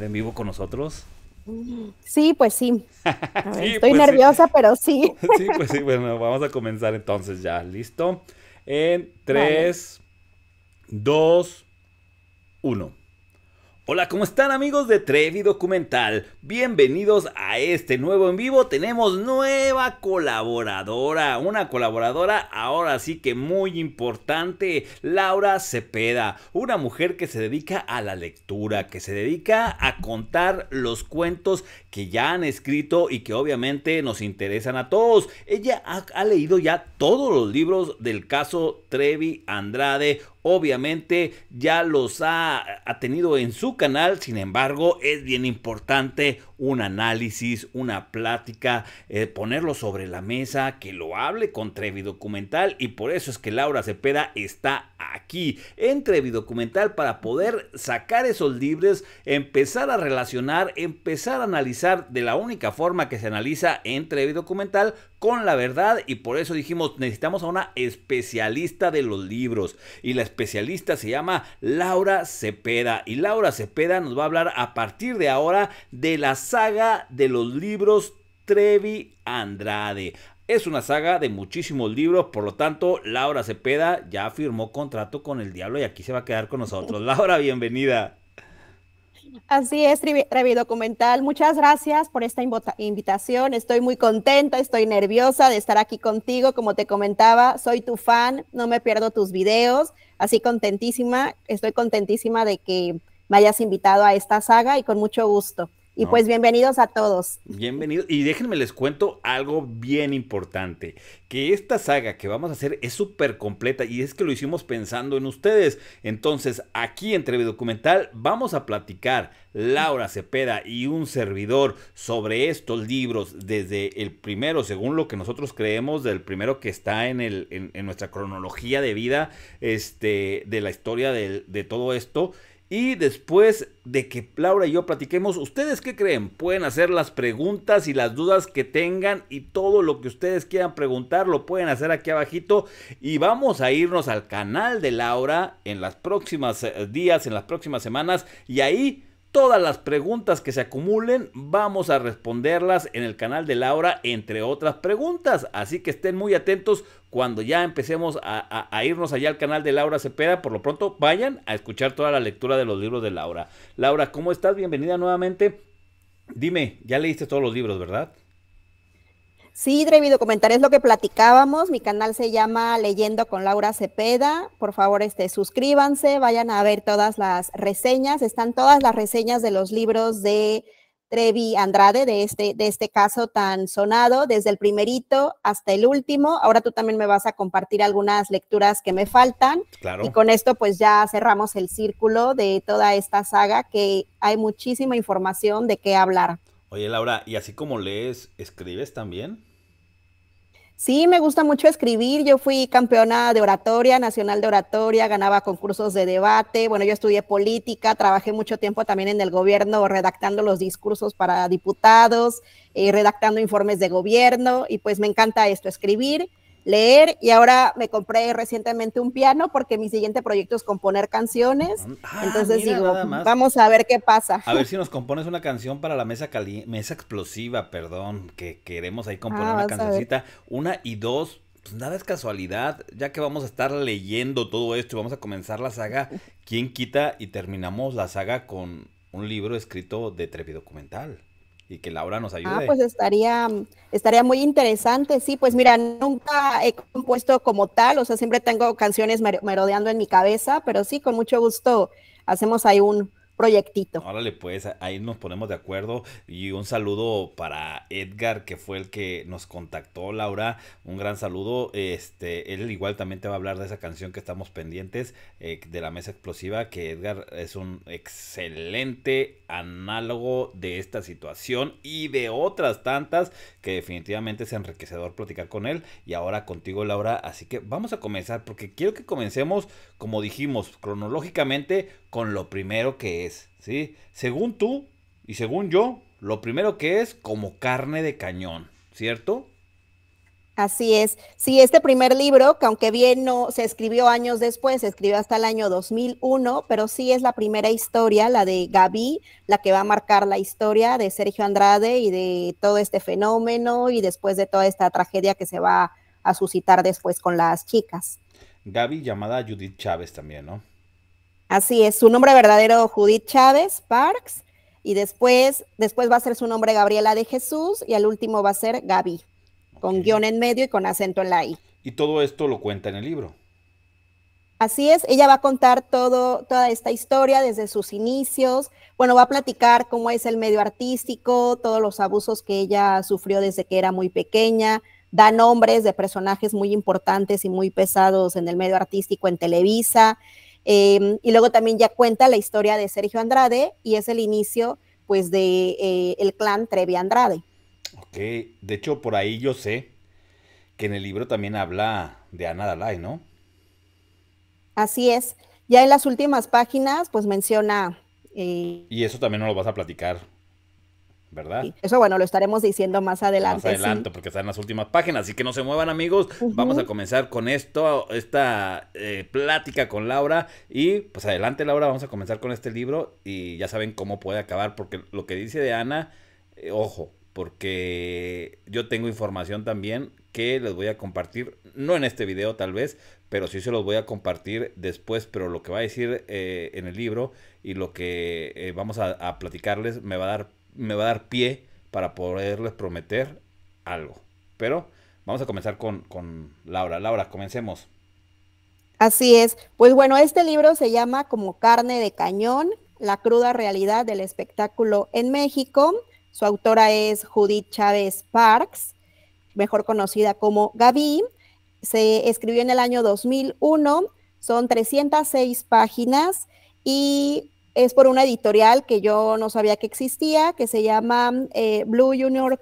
en vivo con nosotros? Sí, pues sí. estoy pues nerviosa, pero sí. sí, pues sí. Bueno, vamos a comenzar entonces ya. ¿Listo? En 3, 2, 1. Hola, ¿cómo están amigos de Trevi Documental? Bienvenidos a este nuevo en vivo. Tenemos nueva colaboradora, una colaboradora ahora sí que muy importante, Laura Cepeda, una mujer que se dedica a la lectura, que se dedica a contar los cuentos que ya han escrito y que obviamente nos interesan a todos. Ella ha, leído ya todos los libros del caso Trevi Andrade, obviamente ya los ha, ha, tenido en su canal, sin embargo es bien importante un análisis, una plática, eh, ponerlo sobre la mesa, que lo hable con Trevi Documental y por eso es que Laura Cepeda está aquí en Trevi Documental para poder sacar esos libres, empezar a relacionar, empezar a analizar de la única forma que se analiza en Trevi Documental con la verdad y por eso dijimos necesitamos a una especialista de los libros y la especialista se llama Laura Cepeda y Laura Cepeda nos va a hablar a partir de ahora de la saga de los libros Trevi Andrade. Es una saga de muchísimos libros, por lo tanto, Laura Cepeda ya firmó contrato con el diablo y aquí se va a quedar con nosotros. Laura, bienvenida. Así es, Revi Documental. Muchas gracias por esta invitación. Estoy muy contenta, estoy nerviosa de estar aquí contigo. Como te comentaba, soy tu fan, no me pierdo tus videos. Así contentísima, estoy contentísima de que me hayas invitado a esta saga y con mucho gusto. Y pues bienvenidos a todos. Bienvenidos. Y déjenme les cuento algo bien importante, que esta saga que vamos a hacer es súper completa y es que lo hicimos pensando en ustedes. Entonces, aquí en TV Documental vamos a platicar Laura Cepeda y un servidor sobre estos libros desde el primero, según lo que nosotros creemos, del primero que está en, el, en, nuestra cronología de vida, este, de la historia de todo esto. Y después de que Laura y yo platiquemos, ¿ustedes qué creen? Pueden hacer las preguntas y las dudas que tengan y todo lo que ustedes quieran preguntar lo pueden hacer aquí abajito. Y vamos a irnos al canal de Laura en las próximas eh, días, en las próximas semanas. Y ahí Todas las preguntas que se acumulen vamos a responderlas en el canal de Laura, entre otras preguntas. Así que estén muy atentos cuando ya empecemos a, irnos allá al canal de Laura Cepeda. Por lo pronto, vayan a escuchar toda la lectura de los libros de Laura. Laura, ¿cómo estás? Bienvenida nuevamente. Dime, ya leíste todos los libros, ¿verdad? Sí, Trevi Documentar, es lo que platicábamos. Mi canal se llama Leyendo con Laura Cepeda. Por favor, este, suscríbanse, vayan a ver todas las reseñas. Están todas las reseñas de los libros de Trevi Andrade, de este, de este caso tan sonado, desde el primerito hasta el último. Ahora tú también me vas a compartir algunas lecturas que me faltan. Claro. Y con esto pues ya cerramos el círculo de toda esta saga que hay muchísima información de qué hablar. Oye, Laura, ¿y así como lees, escribes también? Sí, me gusta mucho escribir. Yo fui campeona de oratoria, nacional de oratoria, ganaba concursos de debate. Bueno, yo estudié política, trabajé mucho tiempo también en el gobierno redactando los discursos para diputados, eh, redactando informes de gobierno y pues me encanta esto, escribir leer y ahora me compré recientemente un piano porque mi siguiente proyecto es componer canciones. Ah, Entonces digo, vamos a ver qué pasa. A ver si nos compones una canción para la mesa mesa explosiva, perdón, que queremos ahí componer ah, una cancioncita, una y dos. Pues nada es casualidad, ya que vamos a estar leyendo todo esto y vamos a comenzar la saga, ¿quién quita? Y terminamos la saga con un libro escrito de trepidocumental? y que Laura nos ah, ayude. Ah, pues estaría, estaría muy interesante, sí, pues mira, nunca he compuesto como tal, o sea, siempre tengo canciones merodeando en mi cabeza, pero sí, con mucho gusto hacemos ahí un, proyectito. Órale, pues ahí nos ponemos de acuerdo y un saludo para Edgar, que fue el que nos contactó, Laura, un gran saludo. Este, él igual también te va a hablar de esa canción que estamos pendientes eh, de la mesa explosiva, que Edgar es un excelente análogo de esta situación y de otras tantas que definitivamente es enriquecedor platicar con él y ahora contigo Laura. Así que vamos a comenzar porque quiero que comencemos, como dijimos, cronológicamente con lo primero que es, ¿sí? Según tú y según yo, lo primero que es como carne de cañón, ¿cierto? Así es. Sí, este primer libro, que aunque bien no se escribió años después, se escribió hasta el año 2001, pero sí es la primera historia, la de Gaby, la que va a marcar la historia de Sergio Andrade y de todo este fenómeno y después de toda esta tragedia que se va a suscitar después con las chicas. Gaby, llamada Judith Chávez también, ¿no? Así es, su nombre verdadero Judith Chávez Parks y después, después va a ser su nombre Gabriela de Jesús y al último va a ser Gaby con guión en medio y con acento en la I. Y todo esto lo cuenta en el libro. Así es, ella va a contar todo, toda esta historia desde sus inicios. Bueno, va a platicar cómo es el medio artístico, todos los abusos que ella sufrió desde que era muy pequeña. Da nombres de personajes muy importantes y muy pesados en el medio artístico en Televisa. Em, y luego también ya cuenta la historia de Sergio Andrade y es el inicio pues de eh, el clan Trevi Andrade. Ok, de hecho por ahí yo sé que en el libro también habla de Ana Dalai, ¿no? Así es. Ya en las últimas páginas, pues menciona... Eh, y eso también no lo vas a platicar, ¿verdad? Eso bueno, lo estaremos diciendo más adelante. adelante, porque están las últimas páginas, así que no se muevan amigos. Vamos a comenzar con esto, esta eh, plática con Laura. Y pues adelante Laura, vamos a comenzar con este libro y ya saben cómo puede acabar, porque lo que dice de Ana, eh, ojo, porque yo tengo información también que les voy a compartir, no en este video tal vez, pero sí se los voy a compartir después, pero lo que va a decir eh, en el libro y lo que eh, vamos a, platicarles me va a, dar, me va a dar pie para poderles prometer algo. Pero vamos a comenzar con, con Laura. Laura, comencemos. Así es. Pues bueno, este libro se llama Como carne de cañón, la cruda realidad del espectáculo en México. Su autora es Judith Chávez Parks, mejor conocida como Gaby. Se escribió en el año 2001, son 306 páginas y es por una editorial que yo no sabía que existía, que se llama eh, Blue Unicorn,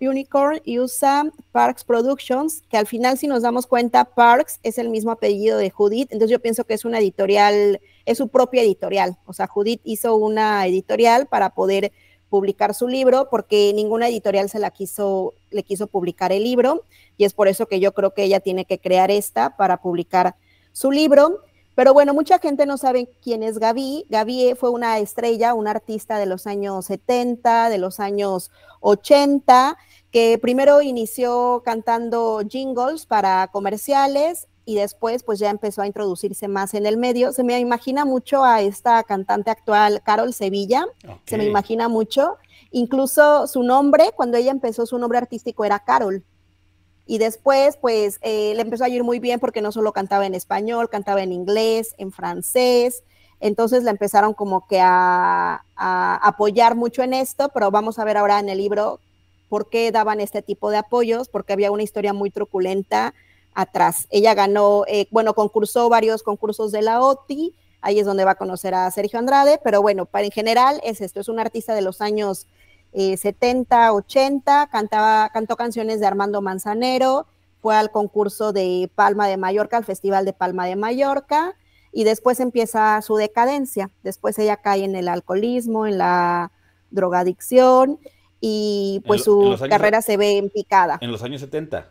Unicorn USA Parks Productions, que al final si nos damos cuenta, Parks es el mismo apellido de Judith, entonces yo pienso que es una editorial, es su propia editorial, o sea, Judith hizo una editorial para poder publicar su libro porque ninguna editorial se la quiso, le quiso publicar el libro y es por eso que yo creo que ella tiene que crear esta para publicar su libro. Pero bueno, mucha gente no sabe quién es Gaby. Gaby fue una estrella, una artista de los años 70, de los años 80, que primero inició cantando jingles para comerciales, y después pues ya empezó a introducirse más en el medio. Se me imagina mucho a esta cantante actual, Carol Sevilla, se me imagina mucho. Incluso su nombre, cuando ella empezó, su nombre artístico era Carol. Y después, pues, eh, le empezó a ir muy bien porque no solo cantaba en español, cantaba en inglés, en francés. Entonces la empezaron como que a apoyar mucho en esto, pero vamos a ver ahora en el libro por qué daban este tipo de apoyos, porque había una historia muy truculenta atrás. Ella ganó, eh, bueno, concursó varios concursos de la OTI, ahí es donde va a conocer a Sergio Andrade, pero bueno, para, en general es esto, es una artista de los años 70, eh, 80, cantaba, cantó canciones de Armando Manzanero, fue al concurso de Palma de Mallorca, al Festival de Palma de Mallorca, y después empieza su decadencia, después ella cae en el alcoholismo, en la drogadicción, y pues su carrera se ve en picada. En los años 70.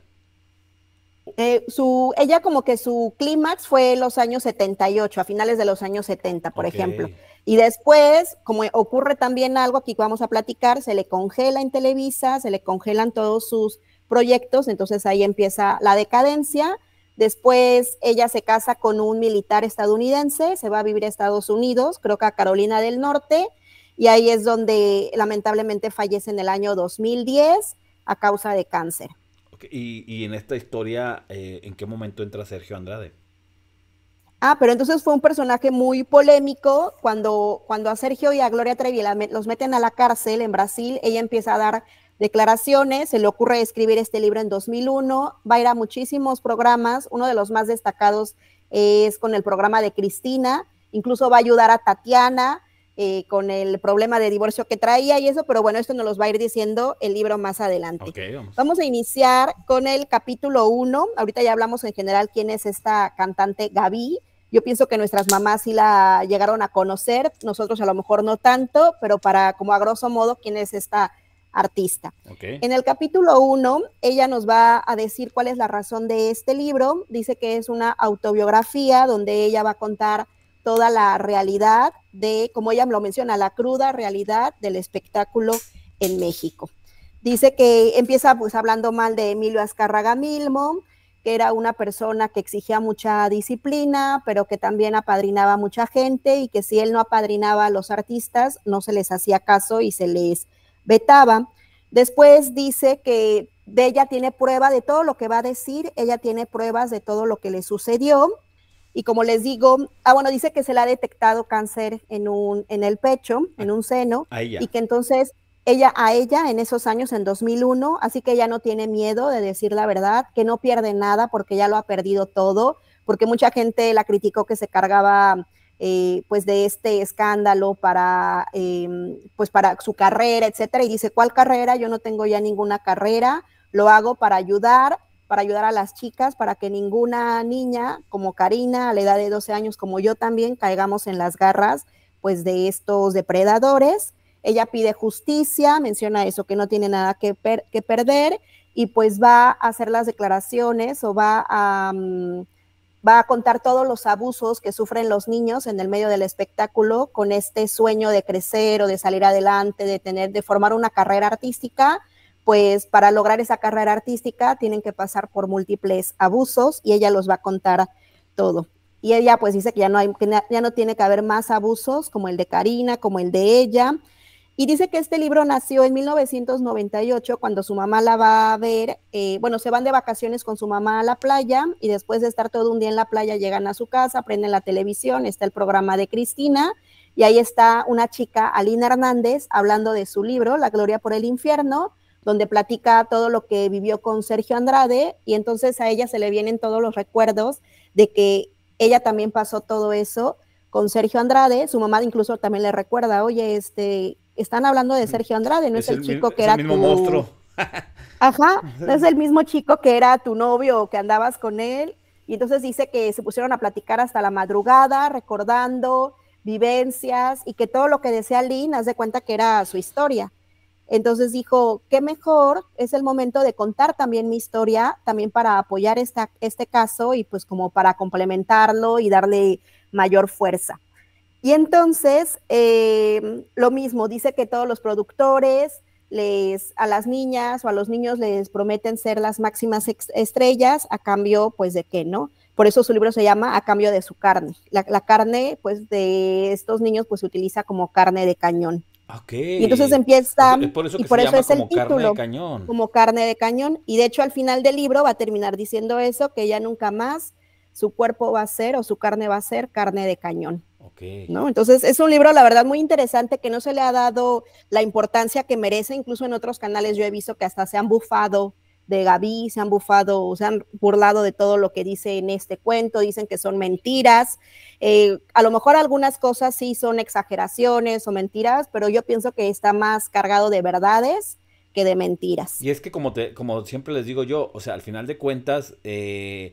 Eh, su, ella como que su clímax fue los años 78, a finales de los años 70, por ejemplo. Y después, como ocurre también algo aquí que vamos a platicar, se le congela en Televisa, se le congelan todos sus proyectos, entonces ahí empieza la decadencia. Después ella se casa con un militar estadounidense, se va a vivir a Estados Unidos, creo que a Carolina del Norte, y ahí es donde lamentablemente fallece en el año 2010 a causa de cáncer. Y, en esta historia, eh, ¿en qué momento entra Sergio Andrade? Ah, pero entonces fue un personaje muy polémico cuando, cuando a Sergio y a Gloria Trevi los meten a la cárcel en Brasil, ella empieza a dar declaraciones, se le ocurre escribir este libro en 2001, va a ir a muchísimos programas, uno de los más destacados es con el programa de Cristina, incluso va a ayudar a Tatiana, eh, con el problema de divorcio que traía y eso, pero bueno, esto nos lo va a ir diciendo el libro más adelante. vamos. a iniciar con el capítulo 1. Ahorita ya hablamos en general quién es esta cantante Gaby. Yo pienso que nuestras mamás sí la llegaron a conocer, nosotros a lo mejor no tanto, pero para como a grosso modo quién es esta artista. En el capítulo 1, ella nos va a decir cuál es la razón de este libro. Dice que es una autobiografía donde ella va a contar toda la realidad de, como ella lo menciona, la cruda realidad del espectáculo en México. Dice que empieza pues hablando mal de Emilio Azcárraga Milmo, que era una persona que exigía mucha disciplina, pero que también apadrinaba a mucha gente y que si él no apadrinaba a los artistas, no se les hacía caso y se les vetaba. Después dice que de ella tiene prueba de todo lo que va a decir, ella tiene pruebas de todo lo que le sucedió y como les digo, ah, bueno, dice que se le ha detectado cáncer en, un, en el pecho, en ah, un seno, y que entonces ella a ella en esos años, en 2001, así que ella no tiene miedo de decir la verdad, que no pierde nada porque ya lo ha perdido todo, porque mucha gente la criticó que se cargaba eh, pues de este escándalo para em, pues para su carrera, etcétera, y dice, ¿cuál carrera? Yo no tengo ya ninguna carrera, lo hago para ayudar para ayudar a las chicas, para que ninguna niña como Karina, a la edad de 12 años, como yo también, caigamos en las garras pues de estos depredadores. Ella pide justicia, menciona eso, que no tiene nada que, perder y pues va a hacer las declaraciones o va a, mm, va a contar todos los abusos que sufren los niños en el medio del espectáculo con este sueño de crecer o de salir adelante, de tener, de formar una carrera artística pues para lograr esa carrera artística tienen que pasar por múltiples abusos y ella los va a contar todo. Y ella pues dice que ya no, hay, ya no tiene que haber más abusos como el de Karina, como el de ella. Y dice que este libro nació en 1998 cuando su mamá la va a ver, eh, bueno, se van de vacaciones con su mamá a la playa y después de estar todo un día en la playa llegan a su casa, prenden la televisión, está el programa de Cristina y ahí está una chica, Alina Hernández, hablando de su libro, La Gloria por el Infierno, donde platica todo lo que vivió con Sergio Andrade y entonces a ella se le vienen todos los recuerdos de que ella también pasó todo eso con Sergio Andrade, su mamá incluso también le recuerda, oye, este, están hablando de mm. Sergio Andrade, no es, el, chico que era el mismo tu... monstruo. Ajá, es el mismo chico que era tu novio que andabas con él. Y entonces dice que se pusieron a platicar hasta la madrugada, recordando vivencias y que todo lo que decía Lynn, haz de cuenta que era su historia. Entonces dijo, qué mejor, es el momento de contar también mi historia, también para apoyar esta, este caso y pues como para complementarlo y darle mayor fuerza. Y entonces, em, lo mismo, dice que todos los productores les, a las niñas o a los niños les prometen ser las máximas estrellas a cambio, pues, de qué, ¿no? Por eso su libro se llama A cambio de su carne. La, la carne, pues, de estos niños, pues, se utiliza como carne de cañón. Y entonces empieza, y por eso es el título, como carne de cañón. Y de hecho al final del libro va a terminar diciendo eso, que ya nunca más su cuerpo va a ser o su carne va a ser carne de cañón. ¿no? Entonces es un libro, la verdad, muy interesante que no se le ha dado la importancia que merece, incluso en otros canales yo he visto que hasta se han bufado de Gaby, se han bufado, se han burlado de todo lo que dice en este cuento, dicen que son mentiras. Eh, a lo mejor algunas cosas sí son exageraciones o mentiras, pero yo pienso que está más cargado de verdades que de mentiras. Y es que como, como siempre les digo yo, o sea, al final de cuentas, eh,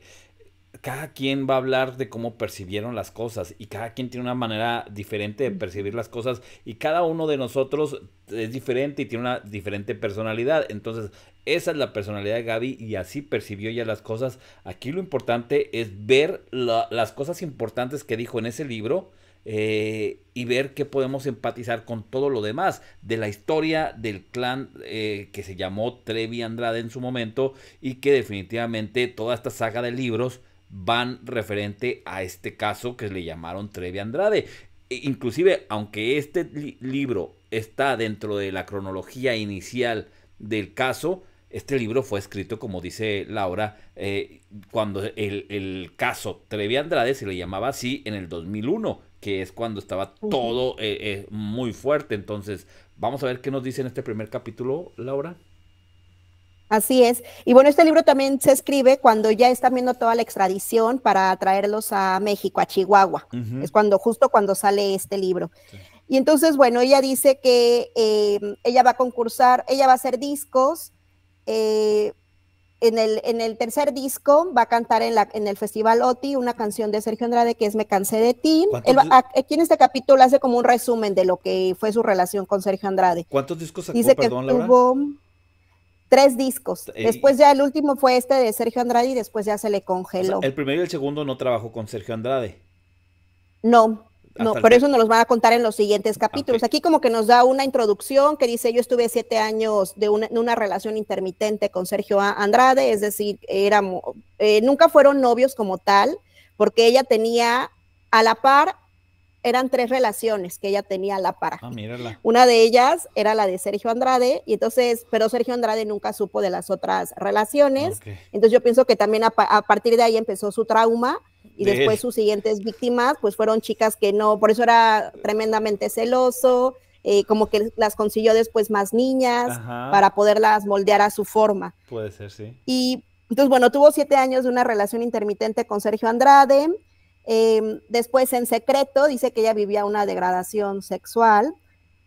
cada quien va a hablar de cómo percibieron las cosas y cada quien tiene una manera diferente de percibir las cosas y cada uno de nosotros es diferente y tiene una diferente personalidad. Entonces, esa es la personalidad de Gaby y así percibió ya las cosas. Aquí lo importante es ver las cosas importantes que dijo en ese libro eh, y ver que podemos empatizar con todo lo demás de la historia del clan eh, que se llamó Trevi Andrade en su momento y que definitivamente toda esta saga de libros van referente a este caso que le llamaron Trevi Andrade. E, inclusive, aunque este libro está dentro de la cronología inicial del caso, este libro fue escrito, como dice Laura, eh, cuando el, caso Trevi Andrade se le llamaba así en el 2001, que es cuando estaba todo eh, eh, muy fuerte. Entonces, vamos a ver qué nos dice en este primer capítulo, Laura. Así es. Y bueno, este libro también se escribe cuando ya están viendo toda la extradición para traerlos a México, a Chihuahua. Es cuando, justo cuando sale este libro. Y entonces, bueno, ella dice que ella va a concursar, ella va a hacer discos eh, en, el, en el tercer disco va a cantar en, la, en el Festival OTI una canción de Sergio Andrade que es Me cansé de ti. aquí en este capítulo hace como un resumen de lo que fue su relación con Sergio Andrade. ¿Cuántos discos sacó? Dice que tuvo tres discos. Eh, después ya el último fue este de Sergio Andrade y después ya se le congeló. el primero y el segundo no trabajó con Sergio Andrade. No, no, pero eso nos los van a contar en los siguientes capítulos. Aquí como que nos da una introducción que dice, yo estuve siete años de una, relación intermitente con Sergio Andrade, es decir, eh, nunca fueron novios como tal, porque ella tenía a la par, eran tres relaciones que ella tenía a la par. Ah, una de ellas era la de Sergio Andrade, y entonces, pero Sergio Andrade nunca supo de las otras relaciones. Entonces yo pienso que también a partir de ahí empezó su trauma y después sus siguientes víctimas, pues fueron chicas que no, por eso era tremendamente celoso, eh, como que las consiguió después más niñas para poderlas moldear a su forma. Puede ser, sí. Y entonces, bueno, tuvo siete años de una relación intermitente con Sergio Andrade. Em, después, en secreto, dice que ella vivía una degradación sexual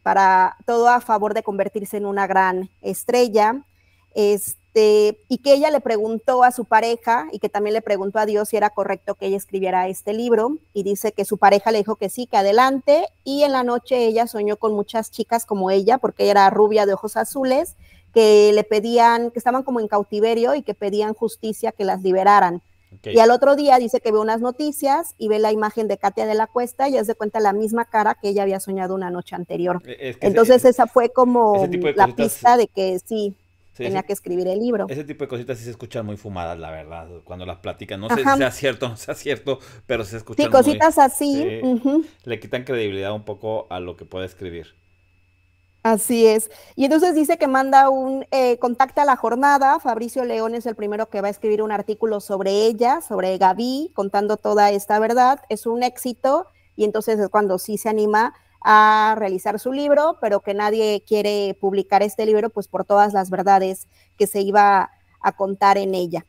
para todo a favor de convertirse en una gran estrella. Este, este, y que ella le preguntó a su pareja y que también le preguntó a Dios si era correcto que ella escribiera este libro. Y dice que su pareja le dijo que sí, que adelante. Y en la noche ella soñó con muchas chicas como ella, porque ella era rubia de ojos azules, que le pedían, que estaban como en cautiverio y que pedían justicia, que las liberaran. Y al otro día dice que ve unas noticias y ve la imagen de Katia de la Cuesta y hace cuenta la misma cara que ella había soñado una noche anterior. Entonces esa fue como la pista de que sí tenía que escribir el libro. Ese tipo de cositas sí se escuchan muy fumadas, la verdad, cuando las platican. No sé si sea cierto o no sea cierto, pero se escuchan. Sí, cositas muy, así. Y Le quitan credibilidad un poco a lo que puede escribir. Así es. Y entonces dice que manda un, eh, contacto a la jornada, Fabricio León es el primero que va a escribir un artículo sobre ella, sobre Gaby, contando toda esta verdad. Es un éxito y entonces es cuando sí se anima a realizar su libro, pero que nadie quiere publicar este libro, pues por todas las verdades que se iba a contar en ella.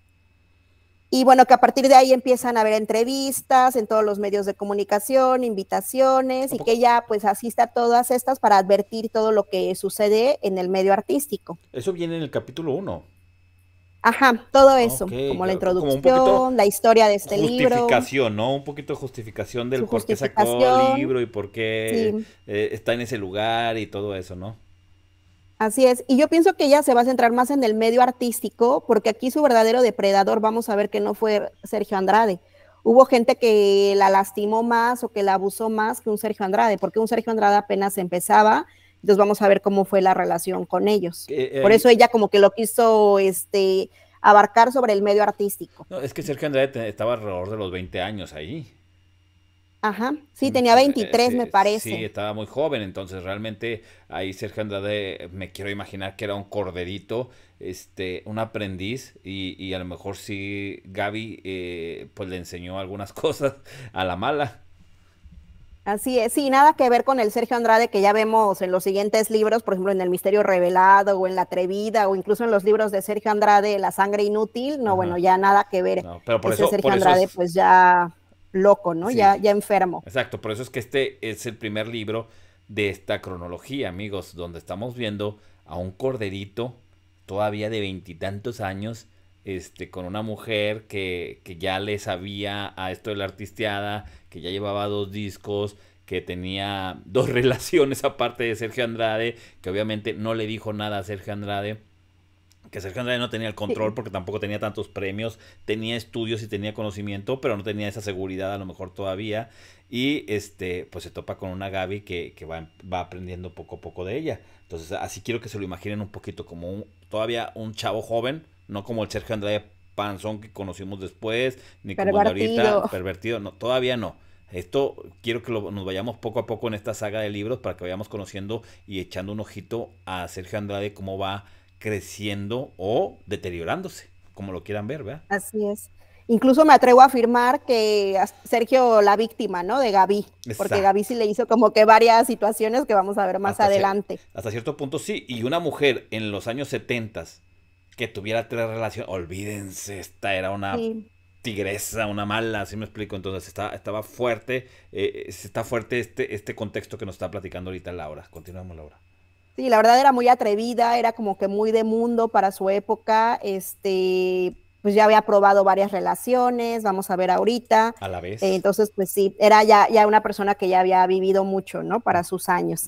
Y bueno, que a partir de ahí empiezan a haber entrevistas en todos los medios de comunicación, invitaciones, y que ella pues asista a todas estas para advertir todo lo que sucede en el medio artístico. Eso viene en el capítulo 1. Ajá, todo eso, como la introducción, la historia de este libro. Justificación, ¿no? Un poquito de justificación del por qué sacó el libro y por qué eh, está en ese lugar y todo eso, ¿no? Así es, y yo pienso que ella se va a centrar más en el medio artístico, porque aquí su verdadero depredador, vamos a ver que no fue Sergio Andrade. Hubo gente que la lastimó más o que la abusó más que un Sergio Andrade, porque un Sergio Andrade apenas empezaba, entonces vamos a ver cómo fue la relación con ellos. Eh, eh, Por eso ella como que lo quiso este, abarcar sobre el medio artístico. es que Sergio Andrade estaba alrededor de los 20 años ahí. Ajá, sí, mm, tenía 23 eh, me parece. Sí, estaba muy joven, entonces realmente ahí Sergio Andrade, me quiero imaginar que era un corderito, este, un aprendiz y, a lo mejor sí Gaby pues le enseñó algunas cosas a la mala. Así es, sí, nada que ver con el Sergio Andrade que ya vemos en los siguientes libros, por ejemplo, en El Misterio Revelado o en La Atrevida o incluso en los libros de Sergio Andrade, La Sangre Inútil, no, bueno, ya nada que ver. Sergio Andrade pues ya loco, ¿no? Ya, ya enfermo. Exacto, por eso es que este es el primer libro de esta cronología, amigos, donde estamos viendo a un corderito todavía de veintitantos años este, con una mujer que, que ya le sabía a esto de la artisteada, que ya llevaba dos discos, que tenía dos relaciones aparte de Sergio Andrade, que obviamente no le dijo nada a Sergio Andrade que Sergio Andrade no tenía el control porque tampoco tenía tantos premios, tenía estudios y tenía conocimiento, pero no tenía esa seguridad a lo mejor todavía. Y este, pues se topa con una Gaby que, va, aprendiendo poco a poco de ella. Entonces, así quiero que se lo imaginen un poquito como todavía un chavo joven no como el Sergio Andrade Panzón que conocimos después, ni como ahorita pervertido. No, todavía no. Esto quiero que nos vayamos poco a poco en esta saga de libros para que vayamos conociendo y echando un ojito a Sergio Andrade cómo va creciendo o deteriorándose, como lo quieran ver, ¿verdad? Así es. Incluso me atrevo a afirmar que Sergio la víctima, ¿no? De Gaby, porque Gaby sí le hizo como que varias situaciones que vamos a ver más adelante. hasta cierto punto sí, y una mujer en los años 70 que tuviera tres relaciones. Olvídense, esta era una tigresa, una mala, así me explico. Entonces está, estaba fuerte, eh, está fuerte este, este contexto que nos está platicando ahorita Laura. Continuamos, Laura. Sí, la verdad era muy atrevida, era como que muy de mundo para su época. Este, pues ya había probado varias relaciones, vamos a ver ahorita. A la vez. Eh, entonces, pues sí, era ya, ya una persona que ya había vivido mucho, ¿no? Para sus años.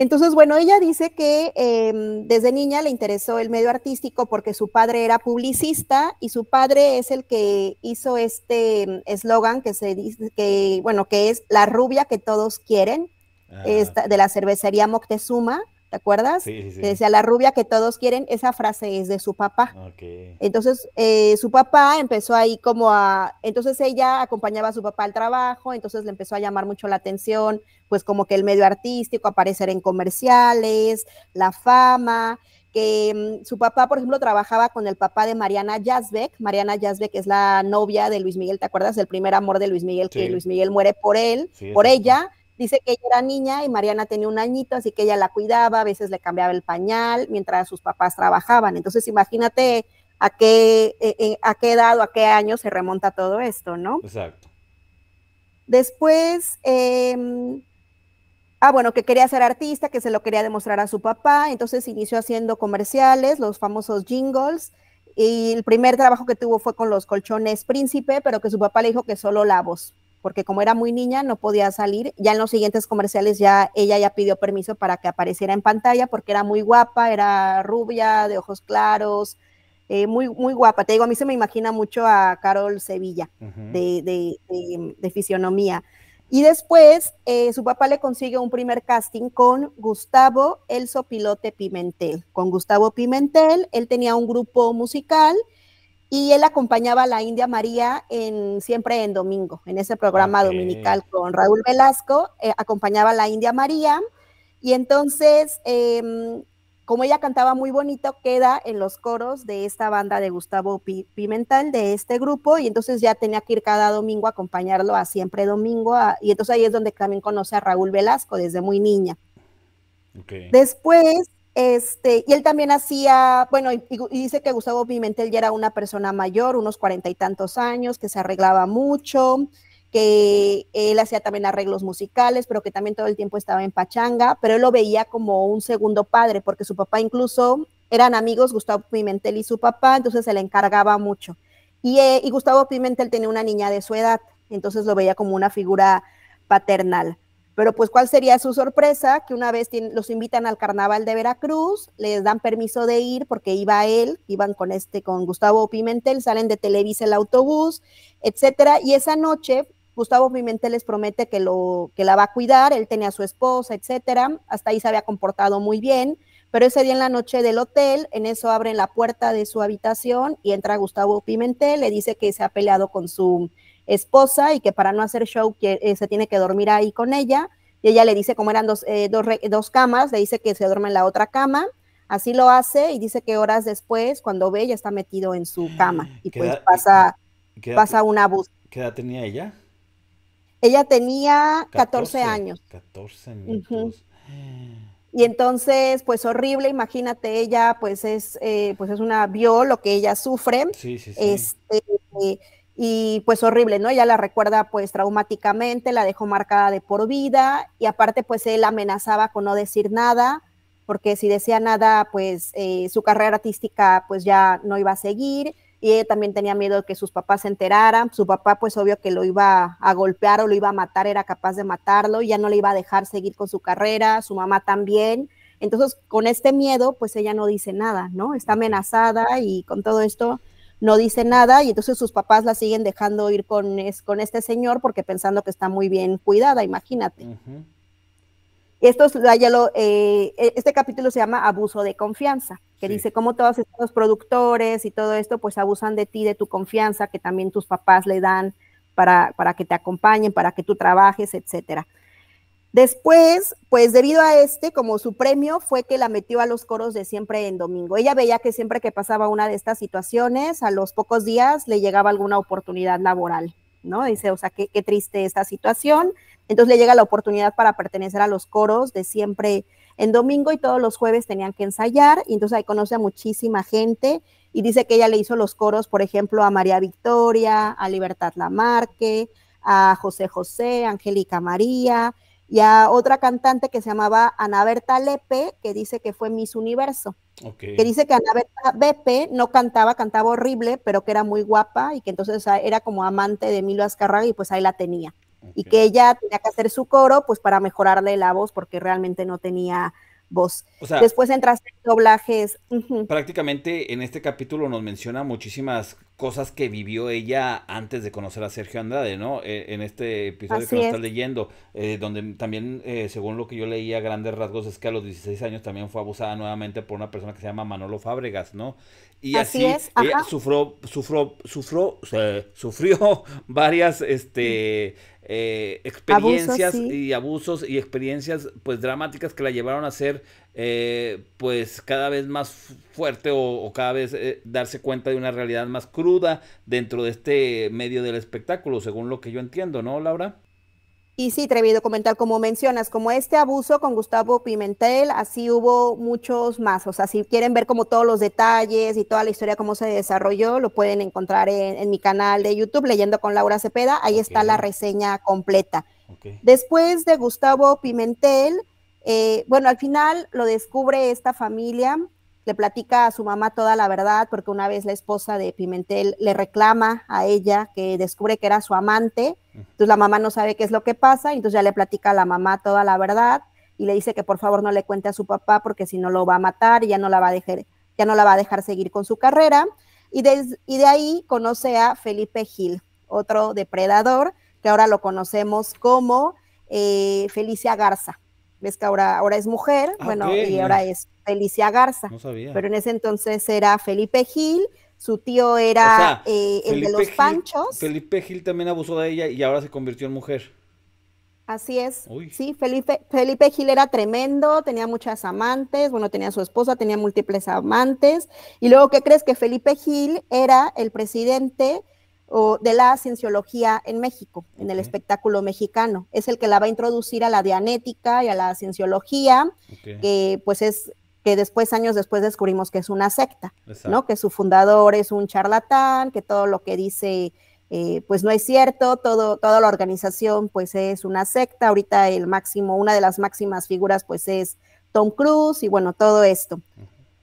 Entonces, bueno, ella dice que em, desde niña le interesó el medio artístico porque su padre era publicista y su padre es el que hizo este eslogan que se dice que, bueno, que es la rubia que todos quieren, de la cervecería Moctezuma. ¿te acuerdas? Que decía la rubia que todos quieren, esa frase es de su papá. Entonces, eh, su papá empezó ahí como a, entonces ella acompañaba a su papá al trabajo, entonces le empezó a llamar mucho la atención, pues como que el medio artístico, aparecer en comerciales, la fama, que mm, su papá, por ejemplo, trabajaba con el papá de Mariana Yazbek. Mariana Yazbek es la novia de Luis Miguel, ¿te acuerdas? El primer amor de Luis Miguel, que Luis Miguel muere por él, por ella Dice que ella era niña y Mariana tenía un añito, así que ella la cuidaba, a veces le cambiaba el pañal mientras sus papás trabajaban. Entonces imagínate a qué, eh, eh, a qué edad o a qué año se remonta todo esto, ¿no? Exacto. Después, em, ah, bueno, que quería ser artista, que se lo quería demostrar a su papá, entonces inició haciendo comerciales, los famosos jingles, y el primer trabajo que tuvo fue con los colchones Príncipe, pero que su papá le dijo que solo la voz, porque como era muy niña no podía salir. Ya en los siguientes comerciales ya ella ya pidió permiso para que apareciera en pantalla porque era muy guapa, era rubia, de ojos claros, eh, muy, muy guapa. Te digo, a mí se me imagina mucho a Carol Sevilla de, de, fisionomía. Y después eh, su papá le consigue un primer casting con Gustavo Elso Pilote Pimentel. Con Gustavo Pimentel, él tenía un grupo musical y él acompañaba a la India María en, siempre en domingo, en ese programa dominical con Raúl Velasco, eh, acompañaba a la India María y entonces, em, como ella cantaba muy bonito, queda en los coros de esta banda de Gustavo Pimental Pimentel, de este grupo, y entonces ya tenía que ir cada domingo a acompañarlo a siempre domingo, y entonces ahí es donde también conoce a Raúl Velasco desde muy niña. Okay. Después este, y él también hacía, bueno, y, dice que Gustavo Pimentel ya era una persona mayor, unos cuarenta y tantos años, que se arreglaba mucho, que él hacía también arreglos musicales, pero que también todo el tiempo estaba en Pachanga, pero él lo veía como un segundo padre, porque su papá incluso eran amigos, Gustavo Pimentel y su papá, entonces se le encargaba mucho. Y, eh, y Gustavo Pimentel tenía una niña de su edad, entonces lo veía como una figura paternal. Pero pues cuál sería su sorpresa que una vez los invitan al carnaval de Veracruz, les dan permiso de ir porque iba él, iban con este con Gustavo Pimentel, salen de Televisa el autobús, etcétera, y esa noche Gustavo Pimentel les promete que lo que la va a cuidar, él tenía a su esposa, etcétera, hasta ahí se había comportado muy bien, pero ese día en la noche del hotel, en eso abren la puerta de su habitación y entra Gustavo Pimentel, le dice que se ha peleado con su esposa y que para no hacer show que, eh, se tiene que dormir ahí con ella. Y ella le dice, como eran dos, eh, camas, le dice que se duerme en la otra cama. Así lo hace y dice que horas después, cuando ve, ya está metido en su ah, cama. Y pues pasa, pasa un abuso. ¿Qué edad tenía ella? Ella tenía 14, años. 14 años. Y entonces, pues horrible, imagínate, ella pues es, eh, pues es una, vio lo que ella sufre. Sí, sí, sí. Este, y pues horrible, ¿no? Ella la recuerda pues traumáticamente, la dejó marcada de por vida y aparte pues él amenazaba con no decir nada, porque si decía nada pues eh, su carrera artística pues ya no iba a seguir y ella también tenía miedo de que sus papás se enteraran, su papá pues obvio que lo iba a golpear o lo iba a matar, era capaz de matarlo, y ya no le iba a dejar seguir con su carrera, su mamá también. Entonces, con este miedo, pues ella no dice nada, ¿no? Está amenazada y con todo esto, no dice nada y entonces sus papás la siguen dejando ir con, con este señor porque pensando que está muy bien cuidada, imagínate. Esto es, ya lo, eh, e, este capítulo se llama Abuso de confianza, que dice cómo todos estos productores y todo esto pues abusan de ti, de tu confianza que también tus papás le dan para, para que te acompañen, para que tú trabajes, etcétera. Después, pues debido a este, como su premio fue que la metió a los coros de siempre en domingo. Ella veía que siempre que pasaba una de estas situaciones, a los pocos días le llegaba alguna oportunidad laboral, ¿no? Dice, o sea, qué, triste esta situación. Entonces le llega la oportunidad para pertenecer a los coros de siempre en domingo y todos los jueves tenían que ensayar. Y entonces ahí conoce a muchísima gente y dice que ella le hizo los coros, por ejemplo, a María Victoria, a Libertad Lamarque, a José José, Angélica María y a otra cantante que se llamaba Ana Berta Lepe, que dice que fue Miss Universo. Que dice que Ana Berta Lepe no cantaba, cantaba horrible, pero que era muy guapa y que entonces era como amante de Emilio Azcárraga y pues ahí la tenía. Y que ella tenía que hacer su coro pues para mejorarle la voz porque realmente no tenía Vos O sea, Después entras en doblajes. Prácticamente en este capítulo nos menciona muchísimas cosas que vivió ella antes de conocer a Sergio Andrade, ¿no? E, en este episodio que nos leyendo, eh, donde también, eh, según lo que yo leía, grandes rasgos es que a los 16 años también fue abusada nuevamente por una persona que se llama Manolo Fábregas, ¿no? Y así, es, sufrió, sufrió, varias este, eh, experiencias y abusos y experiencias pues dramáticas que la llevaron a ser eh, pues cada vez más fuerte o, cada vez eh, darse cuenta de una realidad más cruda dentro de este medio del espectáculo, según lo que yo entiendo, ¿no, Laura? Y sí, Trevi, comentar, como mencionas, como este abuso con Gustavo Pimentel, así hubo muchos más. O sea, si quieren ver como todos los detalles y toda la historia, cómo se desarrolló, lo pueden encontrar en, mi canal de YouTube, Leyendo con Laura Cepeda. Ahí está la reseña completa. Después de Gustavo Pimentel, eh, bueno, al final lo descubre esta familia le platica a su mamá toda la verdad, porque una vez la esposa de Pimentel le reclama a ella que descubre que era su amante, entonces la mamá no sabe qué es lo que pasa, entonces ya le platica a la mamá toda la verdad y le dice que por favor no le cuente a su papá porque si no lo va a matar y ya no la va a dejar, ya no la va a dejar seguir con su carrera. Y, de, y de ahí conoce a Felipe Gil, otro depredador, que ahora lo conocemos como eh, Felicia Garza ves que ahora, ahora es mujer, ah, bueno, y ahora es Felicia Garza. No sabía. Pero en ese entonces era Felipe Gil, su tío era eh, el de los Panchos. Felipe Gil también abusó de ella y ahora se convirtió en mujer. Así es. Sí, Felipe, Felipe Gil era tremendo, tenía muchas amantes, bueno, tenía su esposa, tenía múltiples amantes. Y luego, ¿qué crees? Que Felipe Gil era el presidente o de la cienciología en México, en el espectáculo mexicano. Es el que la va a introducir a la dianética y a la cienciología, que pues es que después, años después, descubrimos que es una secta, ¿no? Que su fundador es un charlatán, que todo lo que dice eh, pues no es cierto, todo, toda la organización pues es una secta, ahorita el máximo, una de las máximas figuras pues es Tom Cruise y bueno, todo esto.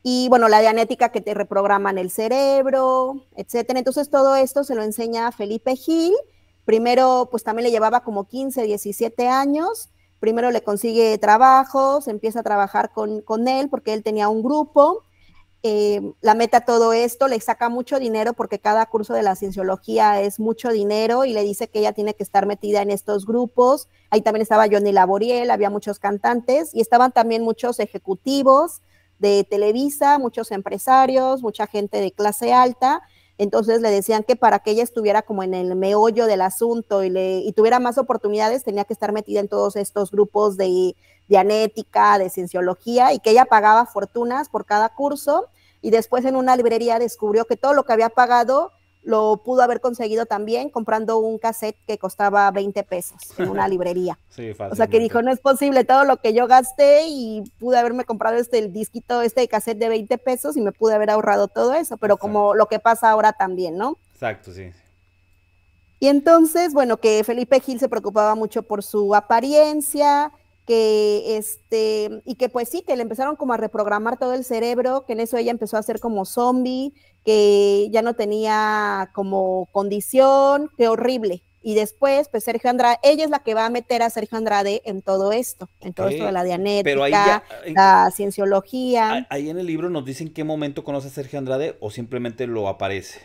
Y bueno, la dianética que te reprograman el cerebro, etcétera. Entonces todo esto se lo enseña Felipe Gil. Primero, pues también le llevaba como 15, 17 años. Primero le consigue trabajo, se empieza a trabajar con, él porque él tenía un grupo. Eh, la meta todo esto, le saca mucho dinero porque cada curso de la cienciología es mucho dinero y le dice que ella tiene que estar metida en estos grupos. Ahí también estaba Johnny Laboriel, había muchos cantantes y estaban también muchos ejecutivos de Televisa, muchos empresarios, mucha gente de clase alta. Entonces le decían que para que ella estuviera como en el meollo del asunto y, le, y tuviera más oportunidades, tenía que estar metida en todos estos grupos de dianética, de, de cienciología, y que ella pagaba fortunas por cada curso. Y después en una librería descubrió que todo lo que había pagado lo pudo haber conseguido también comprando un cassette que costaba 20 pesos en una librería. Sí, o sea que dijo, no es posible todo lo que yo gasté y pude haberme comprado este el disquito, este cassette de 20 pesos y me pude haber ahorrado todo eso, pero como lo que pasa ahora también, ¿no? Exacto, sí. Y entonces, bueno, que Felipe Gil se preocupaba mucho por su apariencia, que este, y que pues sí, que le empezaron como a reprogramar todo el cerebro, que en eso ella empezó a ser como zombie, que ya no tenía como condición, qué horrible. Y después, pues Sergio Andrade, ella es la que va a meter a Sergio Andrade en todo esto, en todo esto de la dianética, eh, la cienciología. Ahí en el libro nos dicen qué momento conoce a Sergio Andrade o simplemente lo aparece.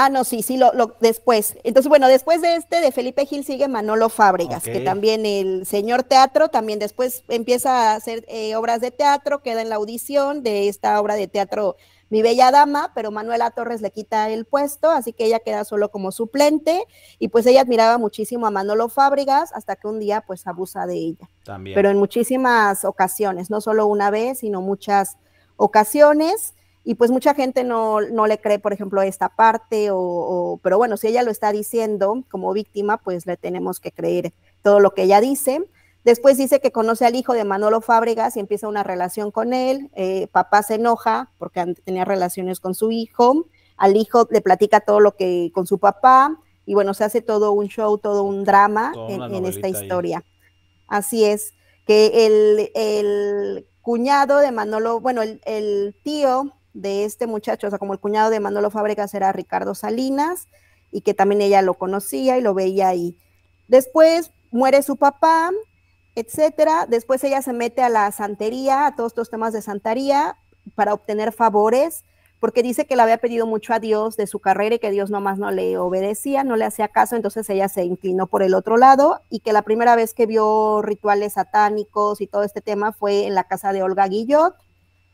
Ah, no, sí, sí, lo, lo, después. Entonces, bueno, después de este, de Felipe Gil sigue Manolo Fábregas, que también el señor teatro, también después empieza a hacer eh, obras de teatro, queda en la audición de esta obra de teatro Mi Bella Dama, pero Manuela Torres le quita el puesto, así que ella queda solo como suplente, y pues ella admiraba muchísimo a Manolo Fábregas, hasta que un día pues abusa de ella. También. Pero en muchísimas ocasiones, no solo una vez, sino muchas ocasiones y pues mucha gente no, le cree, por ejemplo, esta parte, o, pero bueno, si ella lo está diciendo como víctima, pues le tenemos que creer todo lo que ella dice. Después dice que conoce al hijo de Manolo Fábregas y empieza una relación con él. Eh, papá se enoja porque tenía relaciones con su hijo. Al hijo le platica todo lo que con su papá. Y bueno, se hace todo un show, todo un drama en, esta historia. Así es, que el, cuñado de Manolo, bueno, el tío de este muchacho, o sea, como el cuñado de Manolo Fábregas era Ricardo Salinas, y que también ella lo conocía y lo veía ahí. Después muere su papá, etcétera. Después ella se mete a la santería, a todos estos temas de santería, para obtener favores, porque dice que le había pedido mucho a Dios de su carrera y que Dios nomás no le obedecía, no le hacía caso, entonces ella se inclinó por el otro lado y que la primera vez que vio rituales satánicos y todo este tema fue en la casa de Olga Guillot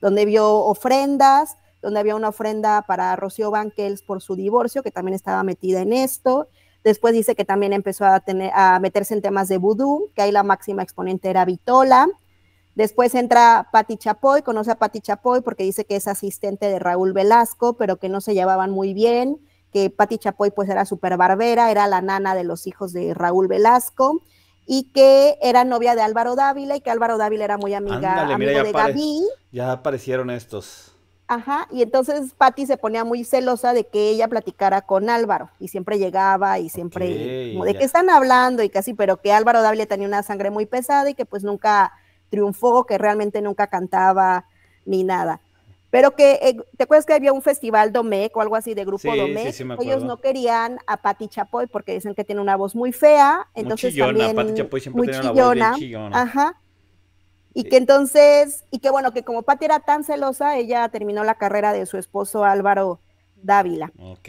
donde vio ofrendas, donde había una ofrenda para Rocío Banquels por su divorcio, que también estaba metida en esto. Después dice que también empezó a, tener, a meterse en temas de vudú, que ahí la máxima exponente era Vitola. Después entra Patti Chapoy, conoce a Patti Chapoy porque dice que es asistente de Raúl Velasco, pero que no se llevaban muy bien, que Pati Chapoy pues era súper barbera, era la nana de los hijos de Raúl Velasco y que era novia de Álvaro Dávila y que Álvaro Dávila era muy amiga amigo de Gaby. Ya aparecieron estos. Ajá, y entonces Patti se ponía muy celosa de que ella platicara con Álvaro y siempre llegaba y siempre como, de que qué están hablando y casi, pero que Álvaro Dávila tenía una sangre muy pesada y que pues nunca triunfó, que realmente nunca cantaba ni nada pero que, eh, ¿te acuerdas que había un festival Domec o algo así de grupo sí, Ellos no querían a Patti Chapoy porque dicen que tiene una voz muy fea, entonces muy chillona, Pati Chapoy siempre muy voz chillona. Ajá. Y que entonces, y que bueno, que como Patti era tan celosa, ella terminó la carrera de su esposo Álvaro Dávila. Ok.